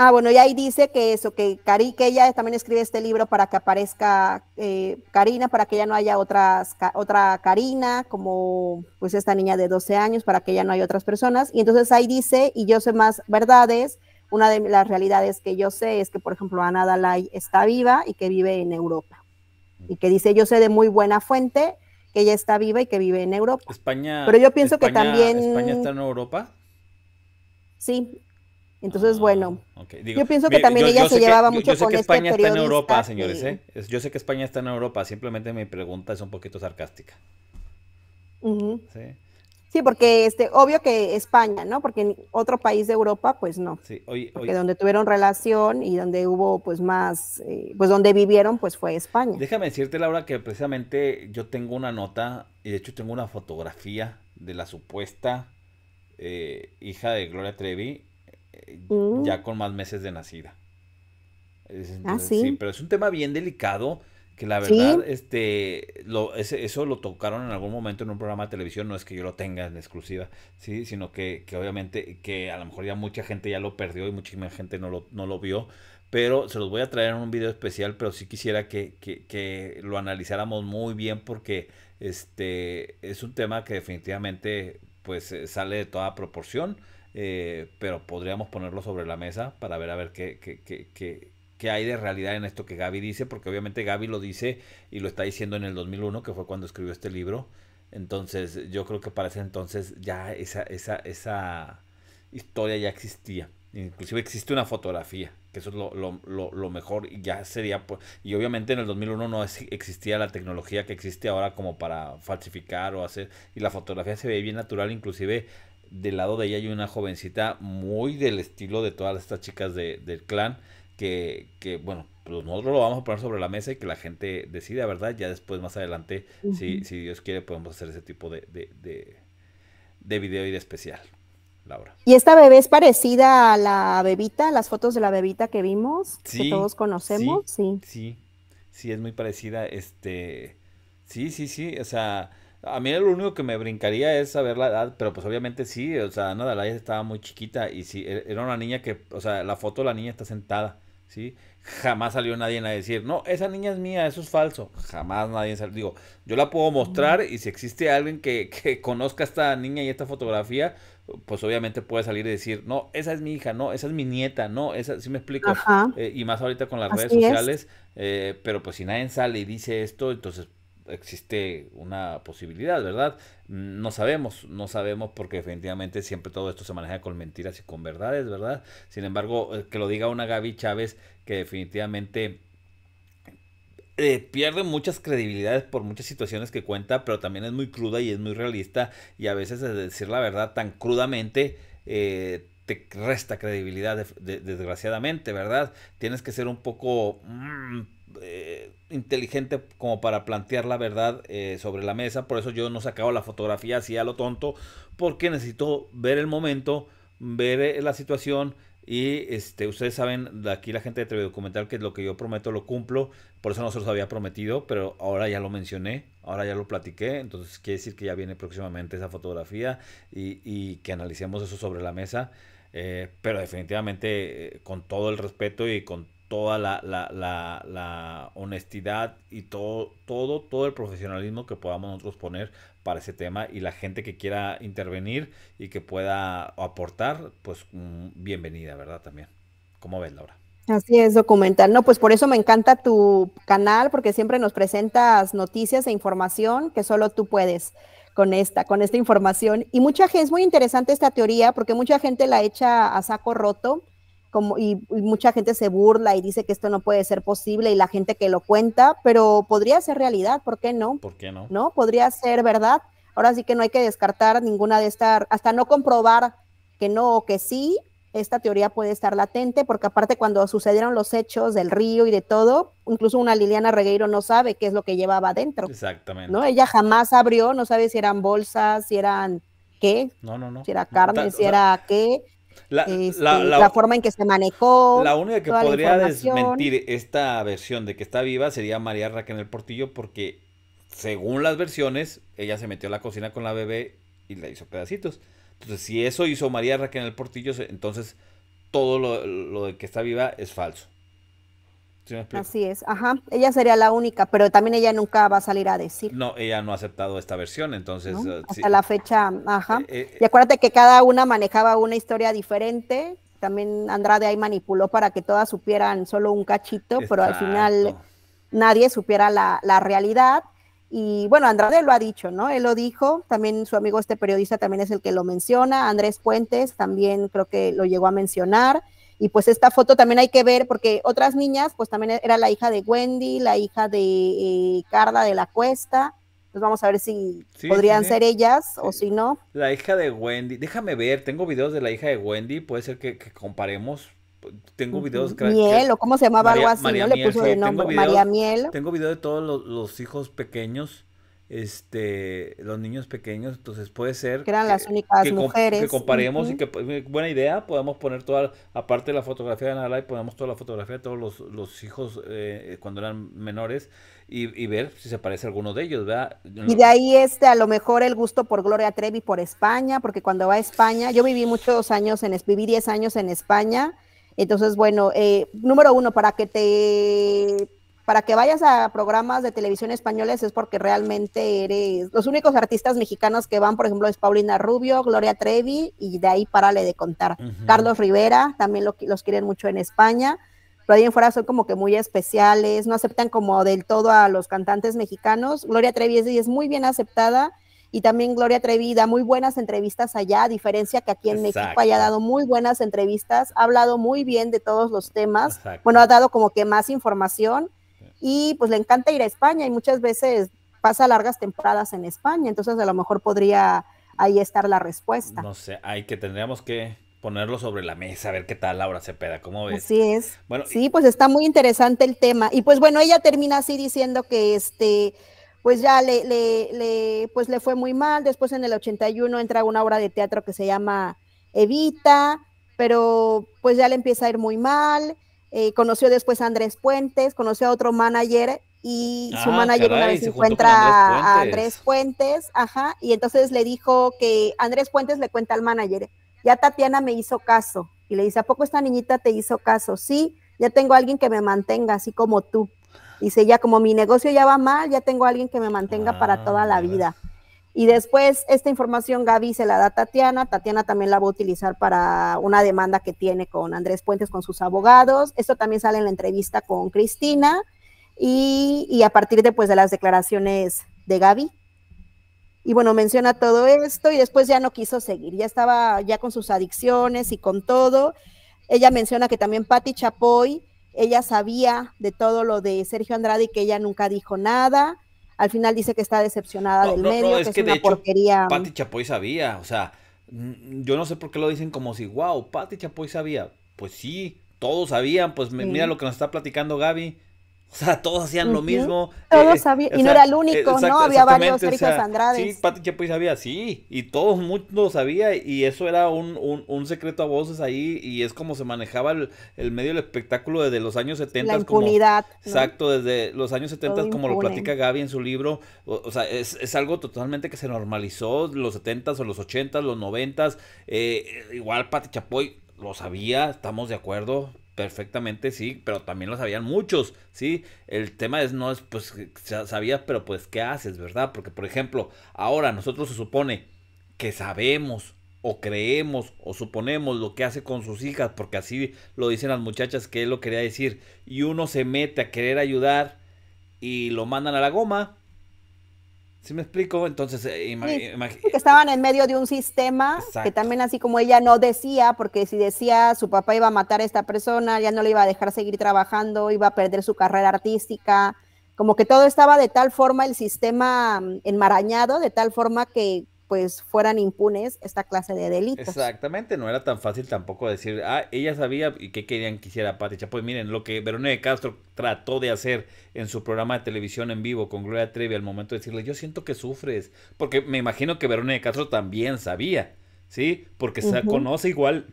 Ah, bueno, y ahí dice que eso, que, que ella también escribe este libro para que aparezca eh, Karina, para que ya no haya otras, otra Karina, como pues esta niña de 12 años, para que ya no haya otras personas. Y entonces ahí dice, y yo sé más verdades, una de las realidades que yo sé es que, por ejemplo, Ana Dalai está viva y que vive en Europa. Y que dice, yo sé de muy buena fuente que ella está viva y que vive en Europa. España. Pero yo pienso que también... ¿España está en Europa? Sí, entonces, ah, bueno, yo pienso que también ella se llevaba mucho mucho yo sé que este España está en Europa, señores, ¿eh? Yo sé que España está en Europa, simplemente mi pregunta es un poquito sarcástica. ¿Sí? porque este, obvio que España, ¿no? Porque en otro país de Europa, pues no. Sí, porque donde tuvieron relación y donde hubo, pues más, eh, pues donde vivieron, pues fue España. Déjame decirte, Laura, que precisamente yo tengo una nota, y de hecho tengo una fotografía de la supuesta eh, hija de Gloria Trevi Mm. ya con más meses de nacida. ah, ¿sí? pero es un tema bien delicado que la verdad, este, lo, eso lo tocaron en algún momento en un programa de televisión, no es que yo lo tenga en exclusiva, sí, sino que, obviamente que a lo mejor ya mucha gente ya lo perdió y muchísima gente no lo, no lo vio, pero se los voy a traer en un video especial, pero sí quisiera que, lo analizáramos muy bien porque este es un tema que definitivamente pues eh, sale de toda proporción. Eh, pero podríamos ponerlo sobre la mesa para ver a ver qué, qué, qué, qué qué hay de realidad en esto que Gaby dice, porque obviamente Gaby lo dice y lo está diciendo en el 2001, que fue cuando escribió este libro. Entonces yo creo que para ese entonces ya esa, esa, esa historia ya existía. Inclusive existe una fotografía, que eso es lo, lo, lo, lo mejor y ya sería... Pues, y obviamente en el 2001 no existía la tecnología que existe ahora como para falsificar o hacer... Y la fotografía se ve bien natural, inclusive del lado de ella hay una jovencita muy del estilo de todas estas chicas del clan, que, bueno, pues nosotros lo vamos a poner sobre la mesa y que la gente decida, ¿verdad? Ya después, más adelante, si, Dios quiere, podemos hacer ese tipo de, video y de especial. Laura. ¿Y esta bebé es parecida a la bebita, las fotos de la bebita que vimos, que todos conocemos? Sí, sí, sí, sí, es muy parecida. Este, sí, sí, sí, o sea, a mí lo único que me brincaría es saber la edad, pero pues obviamente sí, o sea, la hija estaba muy chiquita y sí, e-, era una niña que, o sea, la foto de la niña está sentada, ¿sí? Jamás salió nadie a decir, no, esa niña es mía, eso es falso. Jamás nadie salió. Digo, yo la puedo mostrar y si existe alguien que, que conozca a esta niña y esta fotografía, pues obviamente puede salir y decir, no, esa es mi hija, no, esa es mi nieta, no, esa, sí me explico. Eh, y más ahorita con las redes sociales, eh, pero pues si nadie sale y dice esto, entonces existe una posibilidad, ¿verdad? No sabemos, no sabemos porque definitivamente siempre todo esto se maneja con mentiras y con verdades, ¿verdad? Sin embargo, eh, que lo diga una Gaby Chávez que definitivamente eh, pierde muchas credibilidades por muchas situaciones que cuenta, pero también es muy cruda y es muy realista y a veces de decir la verdad tan crudamente eh, te resta credibilidad desgraciadamente, ¿verdad? Tienes que ser un poco... Mm, eh, inteligente como para plantear la verdad eh, sobre la mesa. Por eso yo no sacaba la fotografía así a lo tonto, porque necesito ver el momento, ver eh, la situación. Y este, ustedes saben, de aquí la gente de TV Documental, que lo que yo prometo lo cumplo. Por eso no se los había prometido, pero ahora ya lo mencioné, ahora ya lo platiqué. Entonces quiere decir que ya viene próximamente esa fotografía y, que analicemos eso sobre la mesa. pero definitivamente con todo el respeto y con toda la, la, la, la, honestidad y todo, todo, todo el profesionalismo que podamos nosotros poner para ese tema y la gente que quiera intervenir y que pueda aportar, pues mm, bienvenida, ¿verdad? También. ¿Cómo ves, Laura? Así es, documental. No, pues por eso me encanta tu canal, porque siempre nos presentas noticias e información que solo tú puedes con esta, con esta información. Y mucha gente, es muy interesante esta teoría, porque mucha gente la echa a saco roto como, y, mucha gente se burla y dice que esto no puede ser posible y la gente que lo cuenta, pero podría ser realidad, ¿por qué no? ¿Por qué no? No, podría ser verdad. Ahora sí que no hay que descartar ninguna de estas, hasta no comprobar que no o que sí, esta teoría puede estar latente, porque aparte cuando sucedieron los hechos del río y de todo, incluso una Liliana Regueiro no sabe qué es lo que llevaba adentro. Exactamente. ¿no? Ella jamás abrió, no sabe si eran bolsas, si eran qué, no, no, no. si era carne, si era qué. Este, la, forma en que se manejó. La única que podría desmentir esta versión de que está viva sería María Raquel Portillo, porque según las versiones, ella se metió a la cocina con la bebé y la hizo pedacitos. Entonces, si eso hizo María Raquel Portillo, entonces todo lo, lo de que está viva es falso. Así es, ajá. Ella sería la única, pero también ella nunca va a salir a decir. No, ella no ha aceptado esta versión, entonces. Eh, Hasta la fecha, ajá. Eh, eh, y acuérdate que cada una manejaba una historia diferente. También Andrade ahí manipuló para que todas supieran solo un cachito, pero al final nadie supiera la, la realidad. Y bueno, Andrade lo ha dicho, ¿no? Él lo dijo, también su amigo este periodista también es el que lo menciona, Andrés Puentes también creo que lo llegó a mencionar. Y pues esta foto también hay que ver porque otras niñas, pues también era la hija de Wendy, la hija de eh, Carla de la Cuesta. Entonces pues vamos a ver si podrían ser ellas o si no. La hija de Wendy, déjame ver, tengo videos de la hija de Wendy, puede ser que, comparemos. Tengo videos. Miel, o cómo se llamaba algo así, ¿no? Le puso de nombre, María Miel. Tengo videos de todos los hijos pequeños este, los niños pequeños, entonces puede ser que comparemos y que pues, buena idea, podamos poner toda, aparte de la fotografía de Nala, y ponemos toda la fotografía de todos los, hijos eh, cuando eran menores y, ver si se parece a alguno de ellos, ¿verdad? Y de ahí este, a lo mejor el gusto por Gloria Trevi por España, porque cuando va a España, yo viví muchos años en, viví 10 años en España, entonces bueno, eh, número uno, para que te para que vayas a programas de televisión españoles es porque realmente eres. Los únicos artistas mexicanos que van, por ejemplo, es Paulina Rubio, Gloria Trevi, y de ahí párale de contar. Carlos Rivera, también los quieren mucho en España. Pero ahí en fuera son como que muy especiales, no aceptan como del todo a los cantantes mexicanos. Gloria Trevi es, es muy bien aceptada. Y también Gloria Trevi da muy buenas entrevistas allá, a diferencia que aquí en México haya dado muy buenas entrevistas, ha hablado muy bien de todos los temas. Bueno, ha dado como que más información y pues le encanta ir a España y muchas veces pasa largas temporadas en España, entonces a lo mejor podría ahí estar la respuesta. No sé, hay que tendríamos que ponerlo sobre la mesa, a ver qué tal Laura Cepeda, ¿cómo ves? Así es. Bueno, sí, pues está muy interesante el tema. Y pues bueno, ella termina así diciendo que este pues ya le, pues le fue muy mal, después en el 81 entra una obra de teatro que se llama Evita, pero pues ya le empieza a ir muy mal eh, conoció después a Andrés Puentes, conoció a otro manager y su ah, manager una vez se encuentra a Andrés Puentes, ajá, y entonces le dijo que Andrés Puentes le cuenta al manager, ya Tatiana me hizo caso, y le dice, ¿a poco esta niñita te hizo caso? Sí, ya tengo a alguien que me mantenga, así como tú. Dice, ya como mi negocio ya va mal, ya tengo a alguien que me mantenga para ah, toda la vida. Y después esta información Gaby se la da a Tatiana, Tatiana también la va a utilizar para una demanda que tiene con Andrés Puentes, con sus abogados. Esto también sale en la entrevista con Cristina y, a partir de, pues, de las declaraciones de Gaby. Y bueno, menciona todo esto y después ya no quiso seguir, ya estaba ya con sus adicciones y con todo. Ella menciona que también Patti Chapoy, ella sabía de todo lo de Sergio Andrade y que ella nunca dijo nada al final dice que está decepcionada del medio, que, es una porquería. Pati Chapoy sabía, o sea, mm, yo no sé por qué lo dicen como si, wow, Pati Chapoy sabía. Pues sí, todos sabían, pues mira lo que nos está platicando Gaby. O sea, todos hacían lo mismo. Todos eh, eh, sabían, y no era el único, ¿no? Había varios Ericos Sí, Pati Chapoy pues, sabía, sí, y todo el mundo sabía, y eso era un, un, secreto a voces ahí, y es como se manejaba el, medio del espectáculo desde los años 70. La impunidad. Exacto, desde los años 70, como lo platica Gaby en su libro, o, sea, es, algo totalmente que se normalizó los 70 o los 80, los 90, eh, igual Pati Chapoy lo sabía, estamos de acuerdo, perfectamente, sí, pero también lo sabían muchos, sí. El tema es, no es, pues, sabías, pero pues, ¿qué haces, verdad? Porque, por ejemplo, ahora nosotros se supone que sabemos o creemos o suponemos lo que hace con sus hijas, porque así lo dicen las muchachas que él lo quería decir, y uno se mete a querer ayudar y lo mandan a la goma, ¿Sí me explico? Entonces, eh, eh, imagínate. que estaban en medio de un sistema que también así como ella no decía, porque si decía su papá iba a matar a esta persona, ya no le iba a dejar seguir trabajando, iba a perder su carrera artística, como que todo estaba de tal forma el sistema mm, enmarañado, de tal forma que pues fueran impunes esta clase de delitos. Exactamente, no era tan fácil tampoco decir, ah, ella sabía y qué querían que hiciera Pati pues Miren, lo que Verónica Castro trató de hacer en su programa de televisión en vivo con Gloria Trevi al momento de decirle, yo siento que sufres, porque me imagino que Verónica Castro también sabía, ¿sí? Porque se conoce igual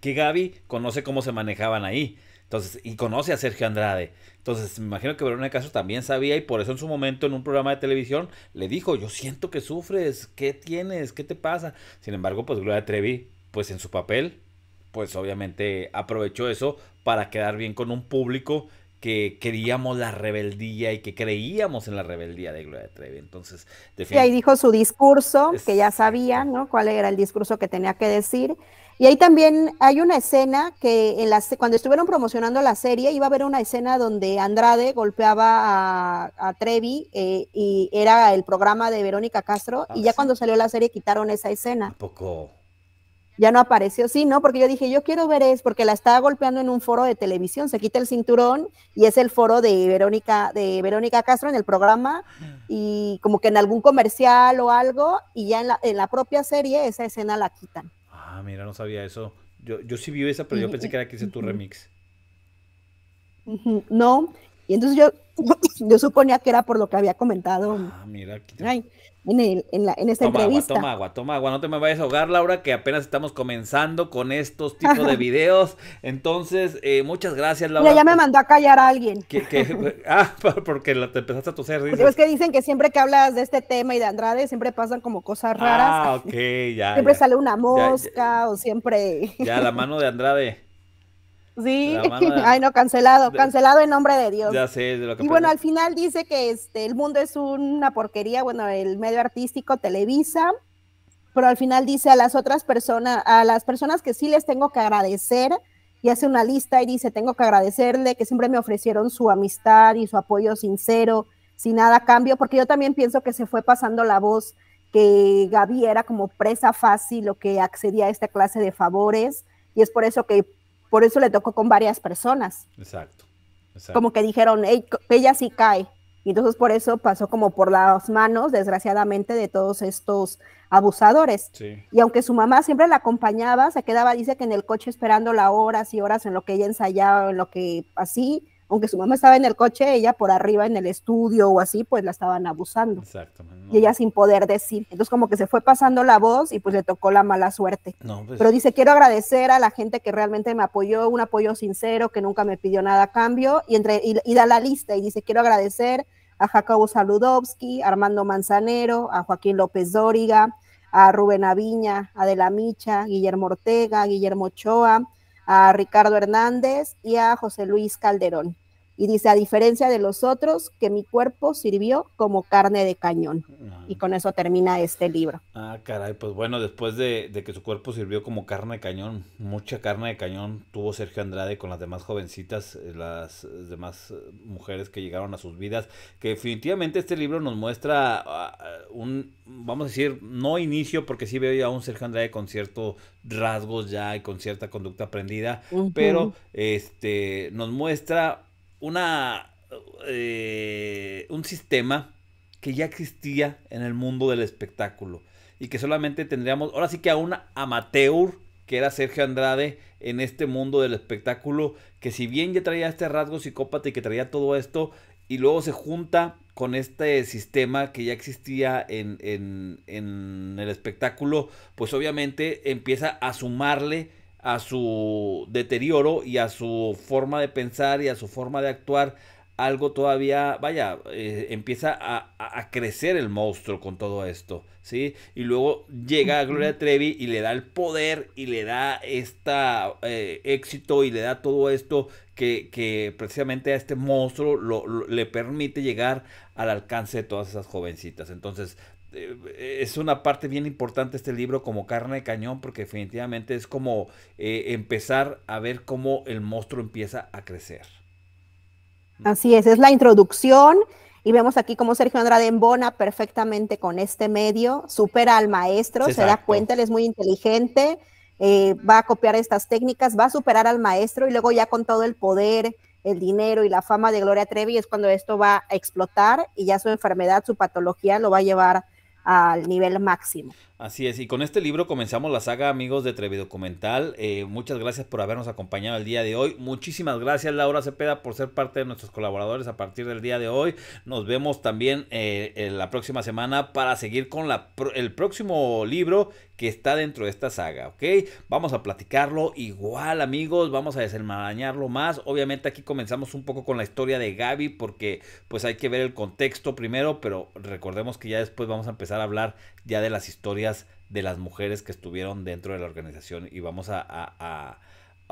que Gaby, conoce cómo se manejaban ahí. Entonces, y conoce a Sergio Andrade. Entonces, me imagino que Verónica Castro también sabía y por eso en su momento en un programa de televisión le dijo, yo siento que sufres, ¿qué tienes? ¿Qué te pasa? Sin embargo, pues Gloria Trevi, pues en su papel, pues obviamente aprovechó eso para quedar bien con un público que queríamos la rebeldía y que creíamos en la rebeldía de Gloria Trevi. Entonces, Y ahí dijo su discurso, que ya sabía, ¿no? Cuál era el discurso que tenía que decir. Y ahí también hay una escena que en las, cuando estuvieron promocionando la serie iba a haber una escena donde Andrade golpeaba a, Trevi eh, y era el programa de Verónica Castro y ya ah, cuando salió la serie quitaron esa escena. poco. Ya no apareció, sí, ¿no? Porque yo dije, yo quiero ver es porque la estaba golpeando en un foro de televisión, se quita el cinturón y es el foro de Verónica, de Verónica Castro en el programa y como que en algún comercial o algo y ya en la propia serie esa escena la quitan. Ah, mira, no sabía eso. Yo, sí vi esa, pero yo pensé que era que hice tu remix. No, y entonces yo, yo suponía que era por lo que había comentado. Ah, mira, aquí en, esta entrevista. toma agua, toma agua, no te me vayas a ahogar, Laura, que apenas estamos comenzando con estos tipos de videos. Entonces, eh, muchas gracias, Laura. ya me mandó a callar a alguien. Ah, porque te empezaste a toser. Es que dicen que siempre que hablas de este tema y de Andrade, siempre pasan como cosas raras. Ah, ok, ya. siempre sale una mosca o siempre. Ya, la mano de Andrade. Sí, ay no, cancelado, cancelado en nombre de Dios. Ya sé, de lo que Y bueno, al final dice que este, el mundo es una porquería, bueno, el medio artístico televisa, pero al final dice a las otras personas, a las personas que sí les tengo que agradecer, y hace una lista y dice, tengo que agradecerle que siempre me ofrecieron su amistad y su apoyo sincero, sin nada cambio, porque yo también pienso que se fue pasando la voz que Gaby era como presa fácil o que accedía a esta clase de favores, y es por eso que por eso le tocó con varias personas. Exacto. Como que dijeron, ella sí cae. Y entonces por eso pasó como por las manos, desgraciadamente, de todos estos abusadores. Y aunque su mamá siempre la acompañaba, se quedaba, dice que en el coche esperando horas y horas en lo que ella ensayaba, en lo que así, aunque su mamá estaba en el coche, ella por arriba en el estudio o así, pues la estaban abusando. Exactamente. Y ella sin poder decir. Entonces como que se fue pasando la voz y pues le tocó la mala suerte. Pues. Pero dice, quiero agradecer a la gente que realmente me apoyó, un apoyo sincero, que nunca me pidió nada a cambio, y, entre, y, da la lista y dice, quiero agradecer a Jacobo Saludowski, Armando Manzanero, a Joaquín López Dóriga, a Rubén Aviña, a De Micha, Guillermo Ortega, Guillermo Ochoa, a Ricardo Hernández y a José Luis Calderón. Y dice, a diferencia de los otros, que mi cuerpo sirvió como carne de cañón. Ah. Y con eso termina este libro. Ah, caray, pues bueno, después de, que su cuerpo sirvió como carne de cañón, mucha carne de cañón tuvo Sergio Andrade con las demás jovencitas, eh, las demás eh, mujeres que llegaron a sus vidas, que definitivamente este libro nos muestra ah, un, vamos a decir, no inicio, porque sí veo ya un Sergio Andrade con cierto rasgos ya y con cierta conducta aprendida, pero este nos muestra una, eh, un sistema que ya existía en el mundo del espectáculo y que solamente tendríamos, ahora sí que a un amateur que era Sergio Andrade en este mundo del espectáculo, que si bien ya traía este rasgo psicópata y que traía todo esto, y luego se junta con este sistema que ya existía en, en, en el espectáculo, pues obviamente empieza a sumarle a su deterioro y a su forma de pensar y a su forma de actuar, algo todavía, vaya, eh, empieza a, crecer el monstruo con todo esto, ¿sí? Y luego llega a Gloria Trevi y le da el poder y le da este éxito y le da todo esto que, que precisamente a este monstruo lo, le permite llegar al alcance de todas esas jovencitas. Entonces, eh, es una parte bien importante este libro como carne de cañón porque definitivamente es como eh, empezar a ver cómo el monstruo empieza a crecer. Así es, es la introducción y vemos aquí cómo Sergio Andrade embona perfectamente con este medio, supera al maestro, se da cuenta, él es muy inteligente, eh, va a copiar estas técnicas, va a superar al maestro y luego ya con todo el poder, el dinero y la fama de Gloria Trevi es cuando esto va a explotar y ya su enfermedad, su patología lo va a llevar al nivel máximo. Así es, y con este libro comenzamos la saga Amigos de Trevi Documental. Eh, muchas gracias por habernos acompañado el día de hoy. Muchísimas gracias Laura Cepeda por ser parte de nuestros colaboradores a partir del día de hoy. Nos vemos también eh, en la próxima semana para seguir con el próximo libro que está dentro de esta saga, ¿ok? Vamos a platicarlo igual amigos, vamos a desenmarañarlo más. Obviamente aquí comenzamos un poco con la historia de Gaby porque pues hay que ver el contexto primero, pero recordemos que ya después vamos a empezar a hablar ya de las historias de las mujeres que estuvieron dentro de la organización y vamos a,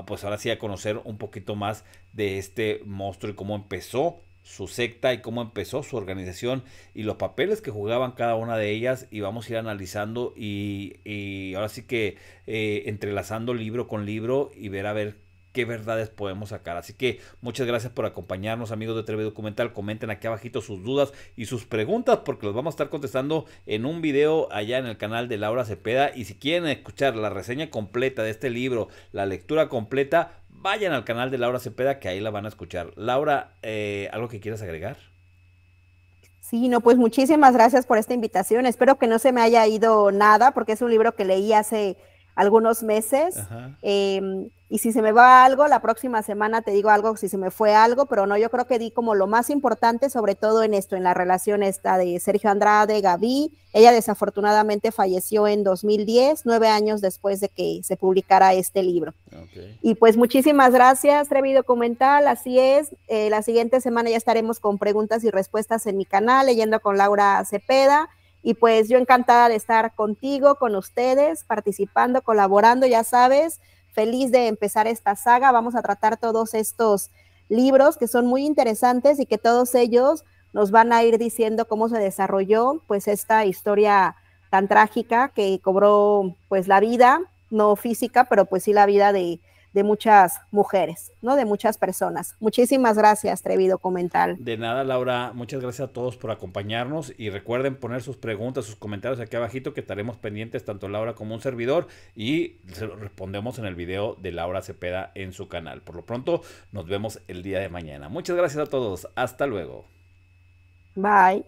pues ahora sí a conocer un poquito más de este monstruo y cómo empezó su secta y cómo empezó su organización y los papeles que jugaban cada una de ellas y vamos a ir analizando y, y ahora sí que eh, entrelazando libro con libro y ver a ver qué verdades podemos sacar. Así que muchas gracias por acompañarnos, amigos de TV Documental. Comenten aquí abajito sus dudas y sus preguntas, porque los vamos a estar contestando en un video allá en el canal de Laura Cepeda. Y si quieren escuchar la reseña completa de este libro, la lectura completa, vayan al canal de Laura Cepeda, que ahí la van a escuchar. Laura, eh, ¿algo que quieras agregar? Sí, no, pues muchísimas gracias por esta invitación. Espero que no se me haya ido nada, porque es un libro que leí hace algunos meses. Em, y si se me va algo, la próxima semana te digo algo, si se me fue algo, pero no, yo creo que di como lo más importante, sobre todo en esto, en la relación esta de Sergio Andrade, Gaby. Ella desafortunadamente falleció en 2010, nueve años después de que se publicara este libro. Y pues muchísimas gracias, Trevi Documental, así es. Eh, la siguiente semana ya estaremos con preguntas y respuestas en mi canal, leyendo con Laura Cepeda. Y pues yo encantada de estar contigo, con ustedes, participando, colaborando, ya sabes, feliz de empezar esta saga. Vamos a tratar todos estos libros que son muy interesantes y que todos ellos nos van a ir diciendo cómo se desarrolló pues esta historia tan trágica que cobró pues la vida, no física, pero pues sí la vida de de muchas mujeres, ¿no? De muchas personas. Muchísimas gracias, Trevido Comental. De nada, Laura. Muchas gracias a todos por acompañarnos y recuerden poner sus preguntas, sus comentarios aquí abajito que estaremos pendientes tanto Laura como un servidor y respondemos en el video de Laura Cepeda en su canal. Por lo pronto, nos vemos el día de mañana. Muchas gracias a todos. Hasta luego. Bye.